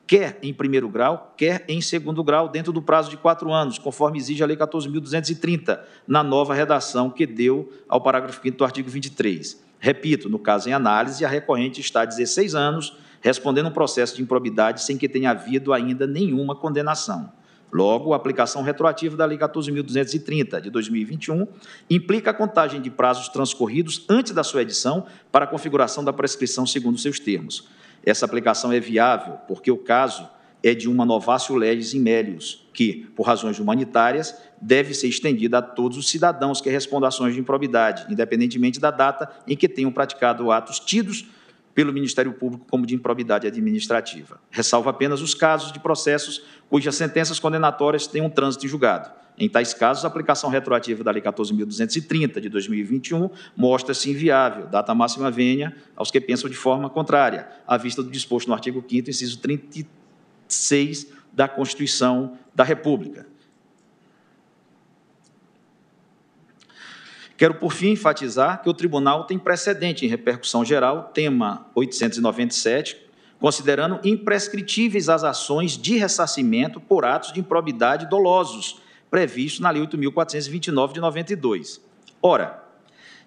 quer em primeiro grau, quer em segundo grau, dentro do prazo de quatro anos, conforme exige a Lei 14.230, na nova redação que deu ao parágrafo 5 do artigo 23. Repito, no caso em análise, a recorrente está há 16 anos respondendo um processo de improbidade sem que tenha havido ainda nenhuma condenação. Logo, a aplicação retroativa da Lei 14.230 de 2021 implica a contagem de prazos transcorridos antes da sua edição para a configuração da prescrição segundo seus termos. Essa aplicação é viável porque o caso é de uma novácio legis imérios, que, por razões humanitárias, deve ser estendida a todos os cidadãos que respondam ações de improbidade, independentemente da data em que tenham praticado atos tidos pelo Ministério Público como de improbidade administrativa. Ressalva apenas os casos de processos cujas sentenças condenatórias tenham um trânsito em julgado em tais casos, a aplicação retroativa da Lei 14.230 de 2021 mostra-se inviável, data máxima vênia aos que pensam de forma contrária, à vista do disposto no artigo 5, inciso 36 da Constituição da República. Quero, por fim, enfatizar que o tribunal tem precedente em repercussão geral, tema 897, considerando imprescritíveis as ações de ressarcimento por atos de improbidade dolosos previsto na Lei 8.429 de 92. Ora,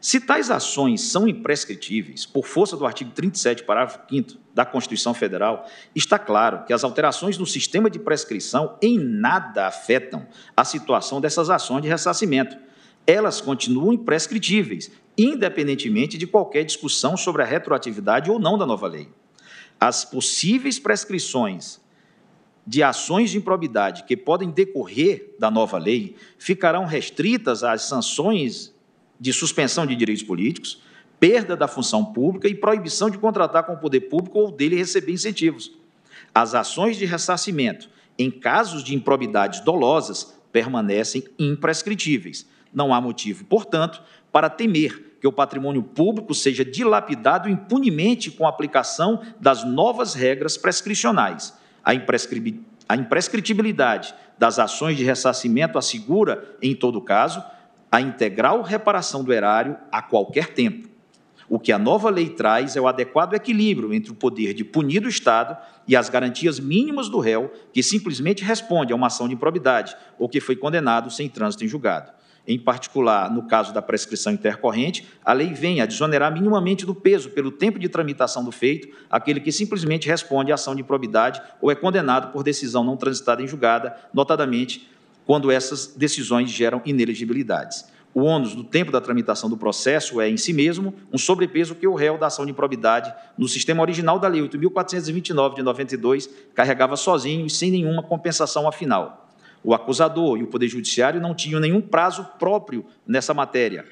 se tais ações são imprescritíveis, por força do artigo 37, parágrafo 5 da Constituição Federal, está claro que as alterações no sistema de prescrição em nada afetam a situação dessas ações de ressarcimento. Elas continuam imprescritíveis, independentemente de qualquer discussão sobre a retroatividade ou não da nova lei. As possíveis prescrições de ações de improbidade que podem decorrer da nova lei ficarão restritas às sanções de suspensão de direitos políticos, perda da função pública e proibição de contratar com o poder público ou dele receber incentivos. As ações de ressarcimento, em casos de improbidades dolosas, permanecem imprescritíveis. Não há motivo, portanto, para temer que o patrimônio público seja dilapidado impunemente com a aplicação das novas regras prescricionais a, a imprescritibilidade das ações de ressarcimento assegura, em todo caso, a integral reparação do erário a qualquer tempo. O que a nova lei traz é o adequado equilíbrio entre o poder de punir do Estado e as garantias mínimas do réu, que simplesmente responde a uma ação de improbidade ou que foi condenado sem trânsito em julgado. Em particular, no caso da prescrição intercorrente, a lei vem a desonerar minimamente do peso pelo tempo de tramitação do feito aquele que simplesmente responde à ação de improbidade ou é condenado por decisão não transitada em julgada, notadamente quando essas decisões geram inelegibilidades. O ônus do tempo da tramitação do processo é, em si mesmo, um sobrepeso que o réu da ação de improbidade, no sistema original da Lei 8.429 de 92, carregava sozinho e sem nenhuma compensação afinal. O acusador e o Poder Judiciário não tinham nenhum prazo próprio nessa matéria,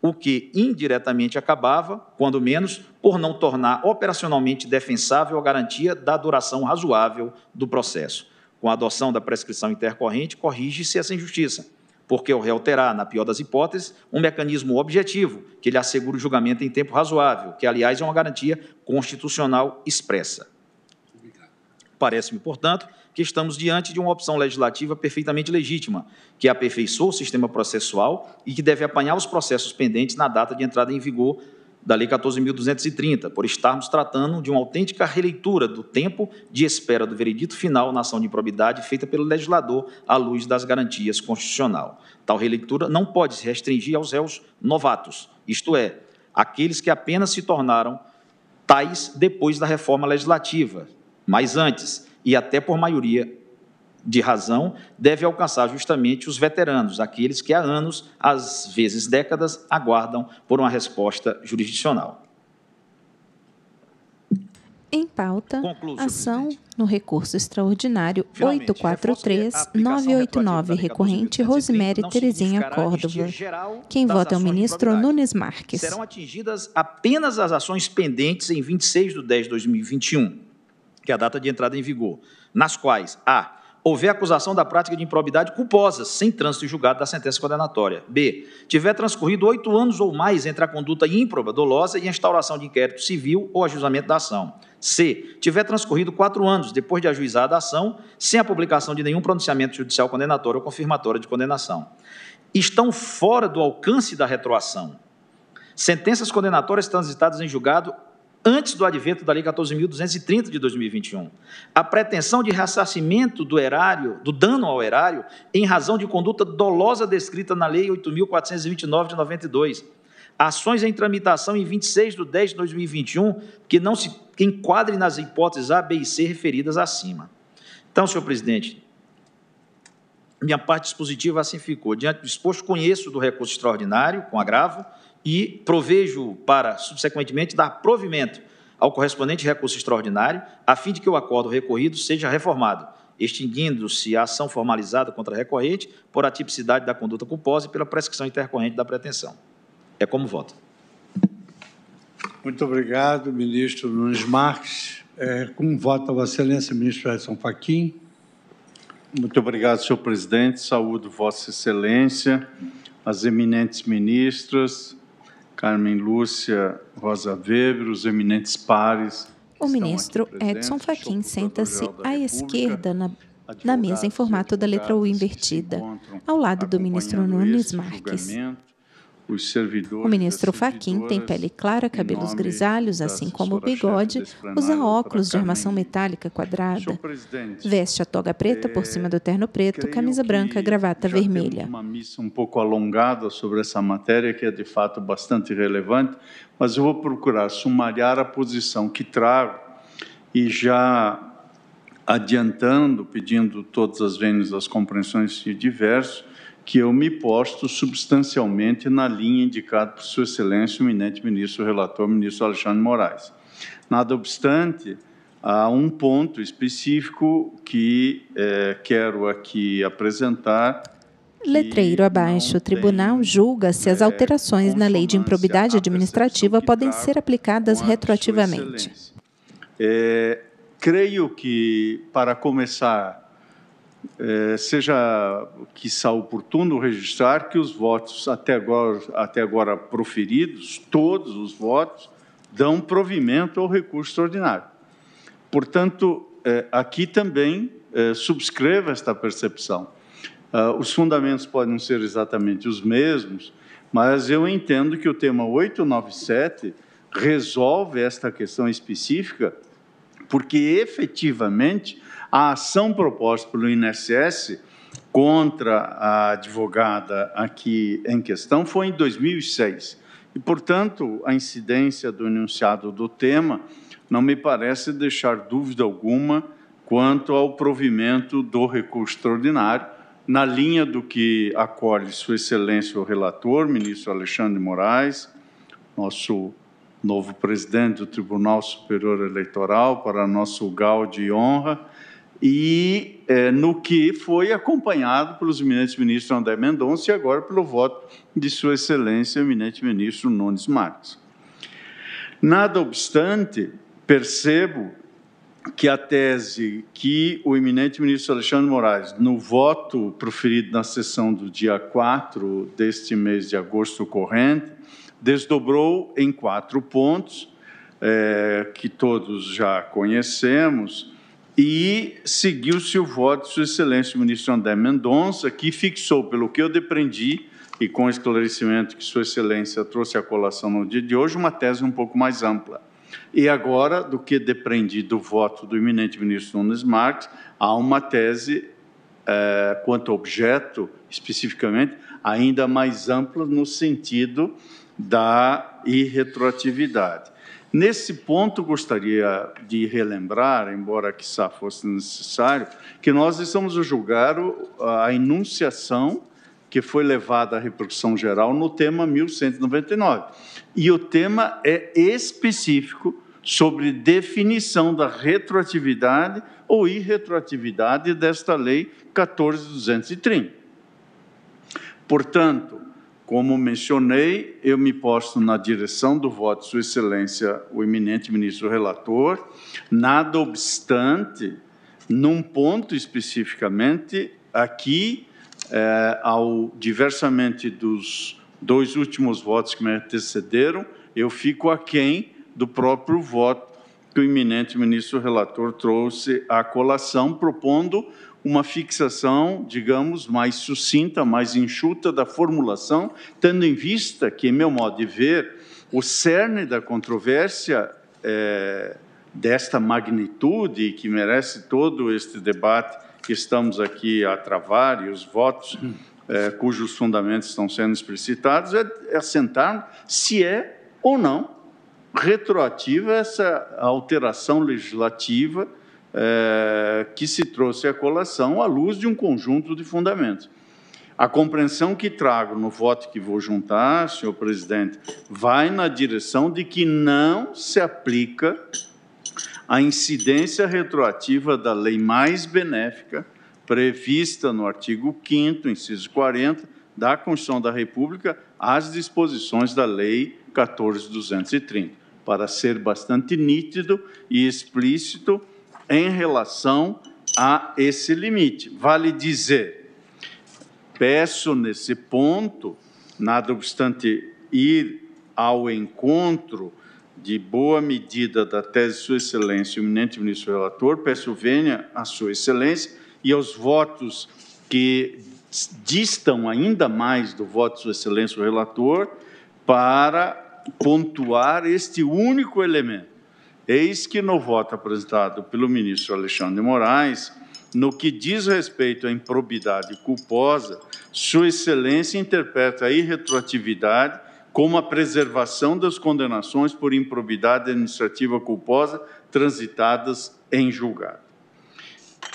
o que indiretamente acabava, quando menos, por não tornar operacionalmente defensável a garantia da duração razoável do processo. Com a adoção da prescrição intercorrente, corrige-se essa injustiça, porque o réu terá, na pior das hipóteses, um mecanismo objetivo que lhe assegura o julgamento em tempo razoável, que, aliás, é uma garantia constitucional expressa. Parece-me, portanto, que estamos diante de uma opção legislativa perfeitamente legítima, que aperfeiçoou o sistema processual e que deve apanhar os processos pendentes na data de entrada em vigor da Lei 14.230, por estarmos tratando de uma autêntica releitura do tempo de espera do veredito final na ação de improbidade feita pelo legislador à luz das garantias constitucional. Tal releitura não pode se restringir aos réus novatos, isto é, aqueles que apenas se tornaram tais depois da reforma legislativa, mas antes, e até por maioria de razão, deve alcançar justamente os veteranos, aqueles que há anos, às vezes décadas, aguardam por uma resposta jurisdicional. Em pauta, Concluso, ação presidente. no recurso extraordinário 843-989, recorrente Rosemary Terezinha Córdova. Quem vota é o ministro Nunes Marques. Serão atingidas apenas as ações pendentes em 26 de 10 de 2021 que é a data de entrada em vigor, nas quais a houver acusação da prática de improbidade culposa, sem trânsito julgado da sentença condenatória. B. Tiver transcorrido oito anos ou mais entre a conduta ímproba, dolosa e a instauração de inquérito civil ou ajuizamento da ação. C. Tiver transcorrido quatro anos depois de ajuizada a ação, sem a publicação de nenhum pronunciamento judicial condenatório ou confirmatório de condenação. Estão fora do alcance da retroação. Sentenças condenatórias transitadas em julgado antes do advento da Lei 14.230 de 2021. A pretensão de ressarcimento do erário, do dano ao erário, em razão de conduta dolosa descrita na Lei 8.429 de 92. Ações em tramitação em 26 de 10 de 2021 que não se enquadrem nas hipóteses A, B e C referidas acima. Então, senhor presidente, minha parte dispositiva assim ficou. Diante do disposto, conheço do recurso extraordinário, com agravo, e provejo para, subsequentemente, dar provimento ao correspondente recurso extraordinário, a fim de que o acordo recorrido seja reformado, extinguindo-se a ação formalizada contra a recorrente por atipicidade da conduta culposa e pela prescrição intercorrente da pretensão. É como voto. Muito obrigado, ministro Nunes Marques. É, voto vota Vossa Excelência, ministro Edson Fachin? Muito obrigado, senhor presidente. Saúdo Vossa Excelência, as eminentes ministras, Carmen Lúcia Rosa Weber, os eminentes pares. O ministro Edson Fachin senta-se à esquerda na, na mesa em formato da letra U invertida, ao lado do ministro Nunes Marques. O ministro Faquim tem pele clara, cabelos grisalhos, assim como o bigode, usa óculos de armação metálica quadrada, veste a toga preta por é, cima do terno preto, camisa branca, gravata vermelha. Uma missa um pouco alongada sobre essa matéria que é de fato bastante relevante, mas eu vou procurar sumariar a posição que trago e já adiantando, pedindo todas as vênias das compreensões de diversos que eu me posto substancialmente na linha indicada por Sua Excelência, o eminente ministro relator, ministro Alexandre Moraes. Nada obstante, há um ponto específico que eh, quero aqui apresentar. Letreiro abaixo. O tribunal julga se as é, alterações é, na lei de improbidade administrativa podem ser aplicadas retroativamente. É, creio que, para começar, eh, seja que quiçá oportuno registrar que os votos até agora, até agora proferidos, todos os votos, dão provimento ao recurso extraordinário. Portanto, eh, aqui também subscrevo eh, subscreva esta percepção. Ah, os fundamentos podem ser exatamente os mesmos, mas eu entendo que o tema 897 resolve esta questão específica, porque efetivamente a ação proposta pelo INSS contra a advogada aqui em questão foi em 2006. E, portanto, a incidência do enunciado do tema não me parece deixar dúvida alguma quanto ao provimento do recurso extraordinário, na linha do que acolhe Sua Excelência o relator, ministro Alexandre Moraes, nosso novo presidente do Tribunal Superior Eleitoral, para nosso gal de honra e é, no que foi acompanhado pelos eminentes ministros André Mendonça e agora pelo voto de Sua Excelência, o eminente ministro Nunes Marques. Nada obstante, percebo que a tese que o eminente ministro Alexandre Moraes, no voto proferido na sessão do dia 4 deste mês de agosto corrente, desdobrou em quatro pontos, é, que todos já conhecemos, e seguiu-se o voto de Sua Excelência o ministro André Mendonça, que fixou, pelo que eu depreendi, e com o esclarecimento que Sua Excelência trouxe à colação no dia de hoje, uma tese um pouco mais ampla. E agora, do que depreendi do voto do eminente ministro Nunes Marques, há uma tese é, quanto ao objeto, especificamente, ainda mais ampla no sentido da irretroatividade. Nesse ponto, gostaria de relembrar, embora que só fosse necessário, que nós estamos a julgar a enunciação que foi levada à repercussão geral no tema 1199. E o tema é específico sobre definição da retroatividade ou irretroatividade desta lei 14230. Portanto, como mencionei, eu me posto na direção do voto de Sua Excelência, o eminente ministro relator, nada obstante, num ponto especificamente, aqui, é, ao diversamente dos dois últimos votos que me antecederam, eu fico aquém do próprio voto que o eminente ministro relator trouxe à colação, propondo uma fixação, digamos, mais sucinta, mais enxuta da formulação, tendo em vista que, em meu modo de ver, o cerne da controvérsia é, desta magnitude que merece todo este debate que estamos aqui a travar e os votos hum. é, cujos fundamentos estão sendo explicitados é, é assentar se é ou não retroativa essa alteração legislativa é, que se trouxe à colação à luz de um conjunto de fundamentos. A compreensão que trago no voto que vou juntar, senhor presidente, vai na direção de que não se aplica a incidência retroativa da lei mais benéfica prevista no artigo 5 inciso 40 da Constituição da República às disposições da lei 14230, para ser bastante nítido e explícito em relação a esse limite. Vale dizer, peço nesse ponto, nada obstante ir ao encontro de boa medida da tese de Sua Excelência, o eminente ministro relator, peço venha a Sua Excelência e aos votos que distam ainda mais do voto de Sua Excelência, o relator, para pontuar este único elemento Eis que no voto apresentado pelo ministro Alexandre de Moraes, no que diz respeito à improbidade culposa, Sua Excelência interpreta a irretroatividade como a preservação das condenações por improbidade administrativa culposa transitadas em julgado.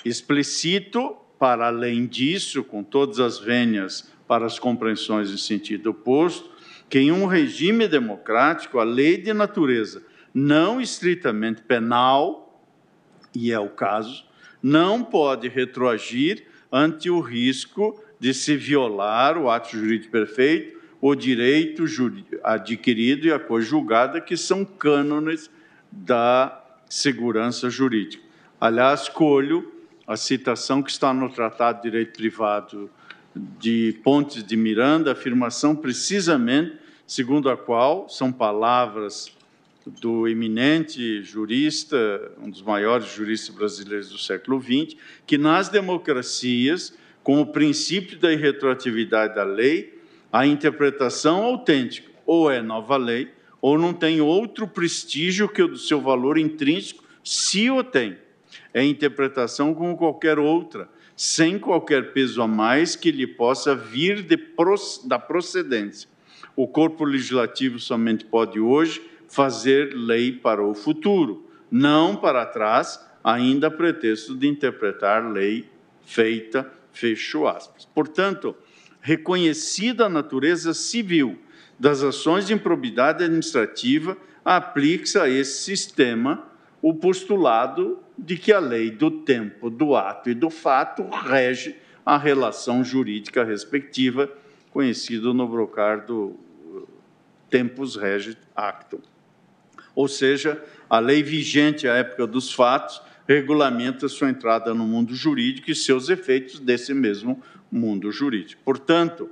Explicito, para além disso, com todas as vênias para as compreensões em sentido oposto, que em um regime democrático a lei de natureza não estritamente penal, e é o caso, não pode retroagir ante o risco de se violar o ato jurídico perfeito, o direito adquirido e a coisa julgada, que são cânones da segurança jurídica. Aliás, colho a citação que está no Tratado de Direito Privado de Pontes de Miranda, afirmação precisamente segundo a qual são palavras do eminente jurista, um dos maiores juristas brasileiros do século XX, que nas democracias, com o princípio da irretroatividade da lei, a interpretação autêntica ou é nova lei, ou não tem outro prestígio que o do seu valor intrínseco, se o tem. É interpretação como qualquer outra, sem qualquer peso a mais que lhe possa vir de, da procedência. O corpo legislativo somente pode hoje fazer lei para o futuro, não para trás, ainda a pretexto de interpretar lei feita, fecho aspas. Portanto, reconhecida a natureza civil das ações de improbidade administrativa, aplica-se a esse sistema o postulado de que a lei do tempo, do ato e do fato rege a relação jurídica respectiva, conhecido no brocardo eh, tempus regit actum. Ou seja, a lei vigente à época dos fatos regulamenta sua entrada no mundo jurídico e seus efeitos desse mesmo mundo jurídico. Portanto,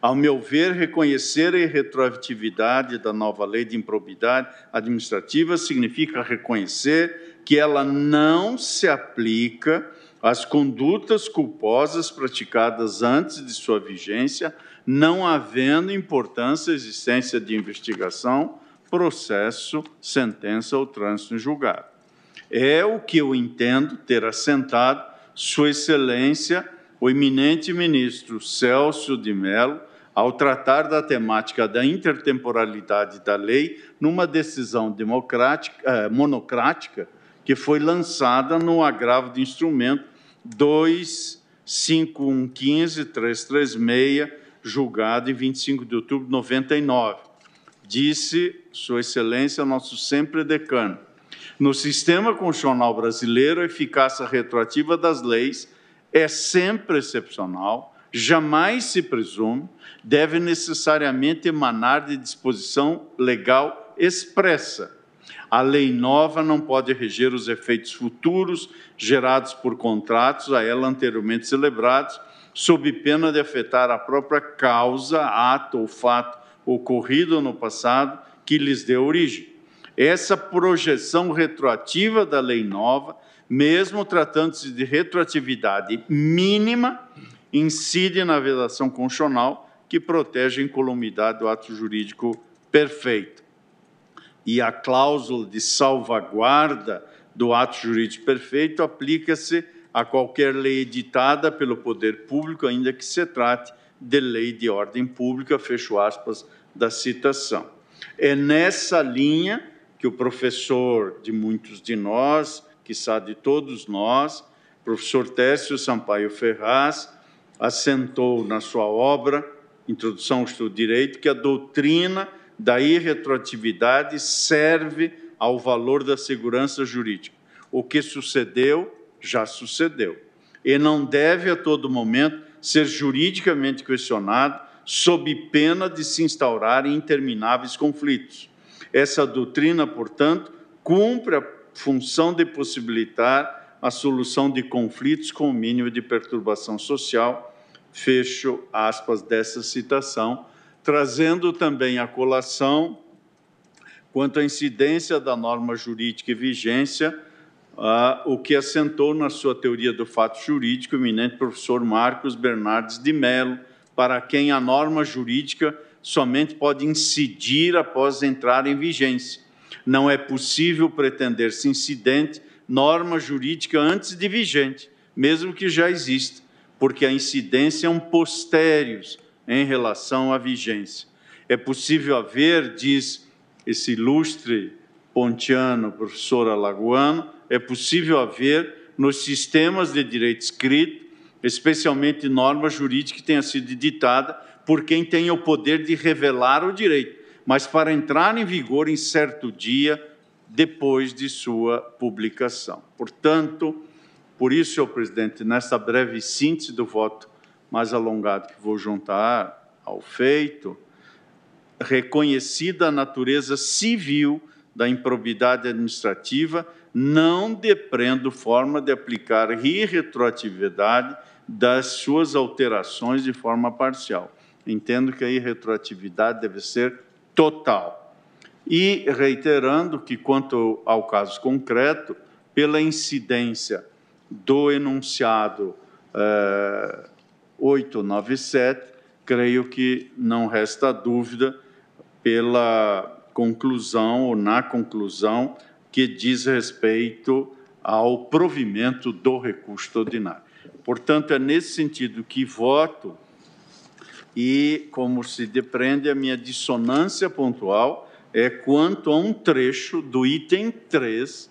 ao meu ver, reconhecer a retroatividade da nova lei de improbidade administrativa significa reconhecer que ela não se aplica às condutas culposas praticadas antes de sua vigência, não havendo importância existência de investigação processo, sentença ou trânsito em julgado. É o que eu entendo ter assentado Sua Excelência, o eminente ministro Celso de Mello, ao tratar da temática da intertemporalidade da lei numa decisão democrática, eh, monocrática que foi lançada no agravo de instrumento 2515336 336 julgado em 25 de outubro de 99. Disse sua Excelência, nosso sempre decano. No sistema constitucional brasileiro, a eficácia retroativa das leis é sempre excepcional, jamais se presume, deve necessariamente emanar de disposição legal expressa. A lei nova não pode reger os efeitos futuros gerados por contratos a ela anteriormente celebrados, sob pena de afetar a própria causa, ato ou fato ocorrido no passado que lhes deu origem. Essa projeção retroativa da lei nova, mesmo tratando-se de retroatividade mínima, incide na vedação constitucional que protege a incolumidade do ato jurídico perfeito. E a cláusula de salvaguarda do ato jurídico perfeito aplica-se a qualquer lei editada pelo poder público, ainda que se trate de lei de ordem pública, fecho aspas da citação. É nessa linha que o professor de muitos de nós, quiçá de todos nós, professor Técio Sampaio Ferraz, assentou na sua obra Introdução ao Estudo de Direito que a doutrina da irretroatividade serve ao valor da segurança jurídica. O que sucedeu, já sucedeu. E não deve a todo momento ser juridicamente questionado sob pena de se instaurarem intermináveis conflitos. Essa doutrina, portanto, cumpre a função de possibilitar a solução de conflitos com o mínimo de perturbação social. Fecho aspas dessa citação, trazendo também a colação quanto à incidência da norma jurídica e vigência, o que assentou na sua teoria do fato jurídico o eminente professor Marcos Bernardes de Mello, para quem a norma jurídica somente pode incidir após entrar em vigência. Não é possível pretender-se incidente norma jurídica antes de vigente, mesmo que já exista, porque a incidência é um postérios em relação à vigência. É possível haver, diz esse ilustre pontiano, professor alagoano, é possível haver nos sistemas de direito escrito especialmente norma jurídica que tenha sido ditada por quem tem o poder de revelar o direito, mas para entrar em vigor em certo dia depois de sua publicação. Portanto, por isso, senhor presidente, nesta breve síntese do voto mais alongado que vou juntar ao feito, reconhecida a natureza civil da improbidade administrativa, não depreendo forma de aplicar irretroatividade das suas alterações de forma parcial. Entendo que a irretroatividade deve ser total. E reiterando que, quanto ao caso concreto, pela incidência do enunciado eh, 897, creio que não resta dúvida pela conclusão ou na conclusão que diz respeito ao provimento do recurso ordinário. Portanto, é nesse sentido que voto e, como se depreende, a minha dissonância pontual é quanto a um trecho do item 3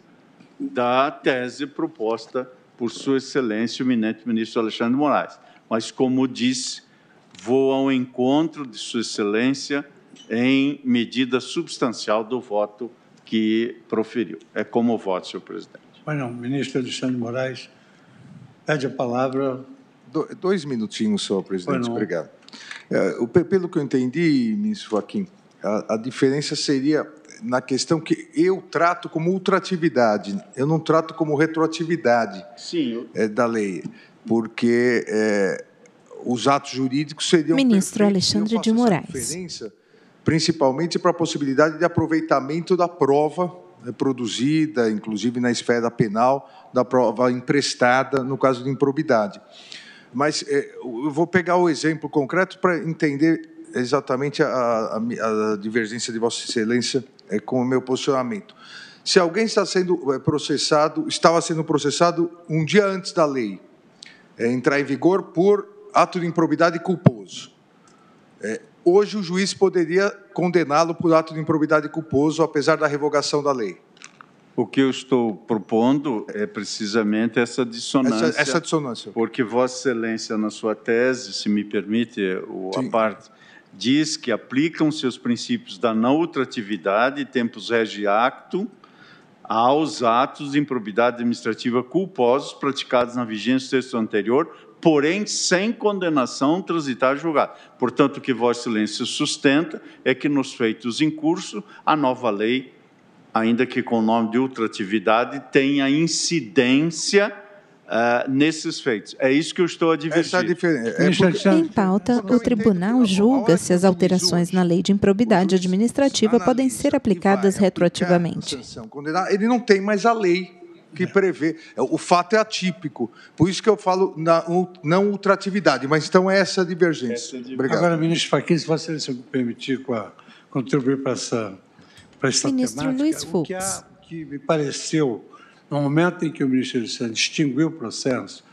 da tese proposta por Sua Excelência, o eminente ministro Alexandre Moraes. Mas, como disse, vou ao encontro de Sua Excelência em medida substancial do voto que proferiu. É como voto, senhor presidente. Mas não, ministro Alexandre Moraes. Pede a palavra. Do, dois minutinhos só, presidente, obrigado. É, o, pelo que eu entendi, ministro Joaquim, a, a diferença seria na questão que eu trato como ultratividade, eu não trato como retroatividade Sim. É, da lei, porque é, os atos jurídicos seriam. Ministro Alexandre de Moraes. Principalmente para a possibilidade de aproveitamento da prova é produzida, inclusive na esfera penal, da prova emprestada no caso de improbidade. Mas é, eu vou pegar o exemplo concreto para entender exatamente a, a, a, divergência de Vossa Excelência é, com o meu posicionamento. Se alguém está sendo processado, estava sendo processado um dia antes da lei entrar em vigor por ato de improbidade culposo hoje o juiz poderia condená-lo por ato de improbidade culposo, apesar da revogação da lei. O que eu estou propondo é precisamente essa dissonância. Essa, essa dissonância. Porque Vossa Excelência, na sua tese, se me permite o, a parte, diz que aplicam-se os princípios da não ultratividade, tempus regi acto, aos atos de improbidade administrativa culposos praticados na vigência do texto anterior porém sem condenação transitar julgado. Portanto, o que Vossa Excelência sustenta é que nos feitos em curso, a nova lei, ainda que com o nome de ultratividade, tenha incidência uh, nesses feitos. É isso que eu estou a divergir. É porque... Em pauta, o tribunal julga se as alterações na lei de improbidade administrativa podem ser aplicadas retroativamente. Ele não tem mais a lei que prevê. O fato é atípico. Por isso que eu falo na, não ultratividade, mas então é essa divergência. É divergência. Obrigado. Agora, ministro Faquin, se você me permitir com a, contribuir para essa, para essa ministro temática, Luiz Fux. o que, há, que me pareceu, no momento em que o ministro Alexandre distinguiu o processo,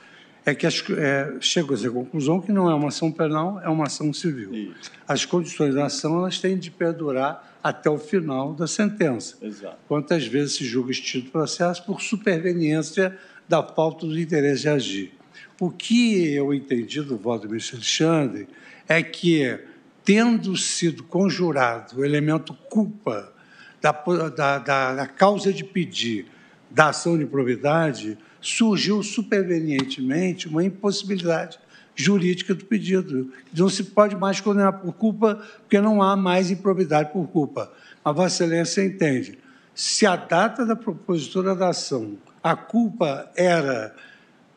é que chegou é, chegou conclusão que não é uma ação penal, é uma ação civil. Isso. As condições da ação elas têm de perdurar até o final da sentença. Exato. Quantas vezes se julga extinto o processo por superveniência da falta do interesse de agir. O que eu entendi do voto do ministro Alexandre é que, tendo sido conjurado o elemento culpa da, da, da, da causa de pedir da ação de improvidade, surgiu supervenientemente uma impossibilidade jurídica do pedido. Não se pode mais condenar por culpa, porque não há mais improbidade por culpa. Mas Vossa Excelência entende. Se a data da propositura da ação, a culpa era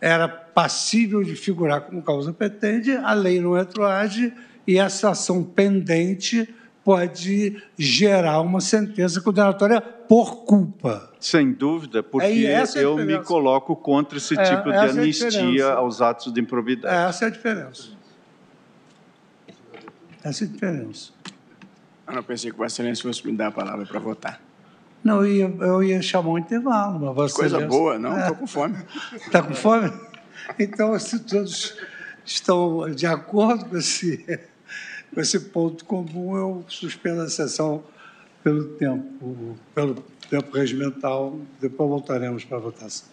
era passível de figurar como causa pretende, a lei não retroage e essa ação pendente pode gerar uma sentença condenatória por culpa. Sem dúvida, porque é, é eu me coloco contra esse é, tipo de é anistia aos atos de improvidade. É, essa é a diferença. Essa é a diferença. Eu não pensei que o Excelência fosse me dar a palavra para votar. Não, eu ia, eu ia chamar um intervalo, mas você. Coisa boa, não? Estou é. com fome. Está com fome? Então, se todos estão de acordo com esse, com esse ponto comum, eu suspendo a sessão pelo tempo, pelo tempo regimental. Depois voltaremos para a votação.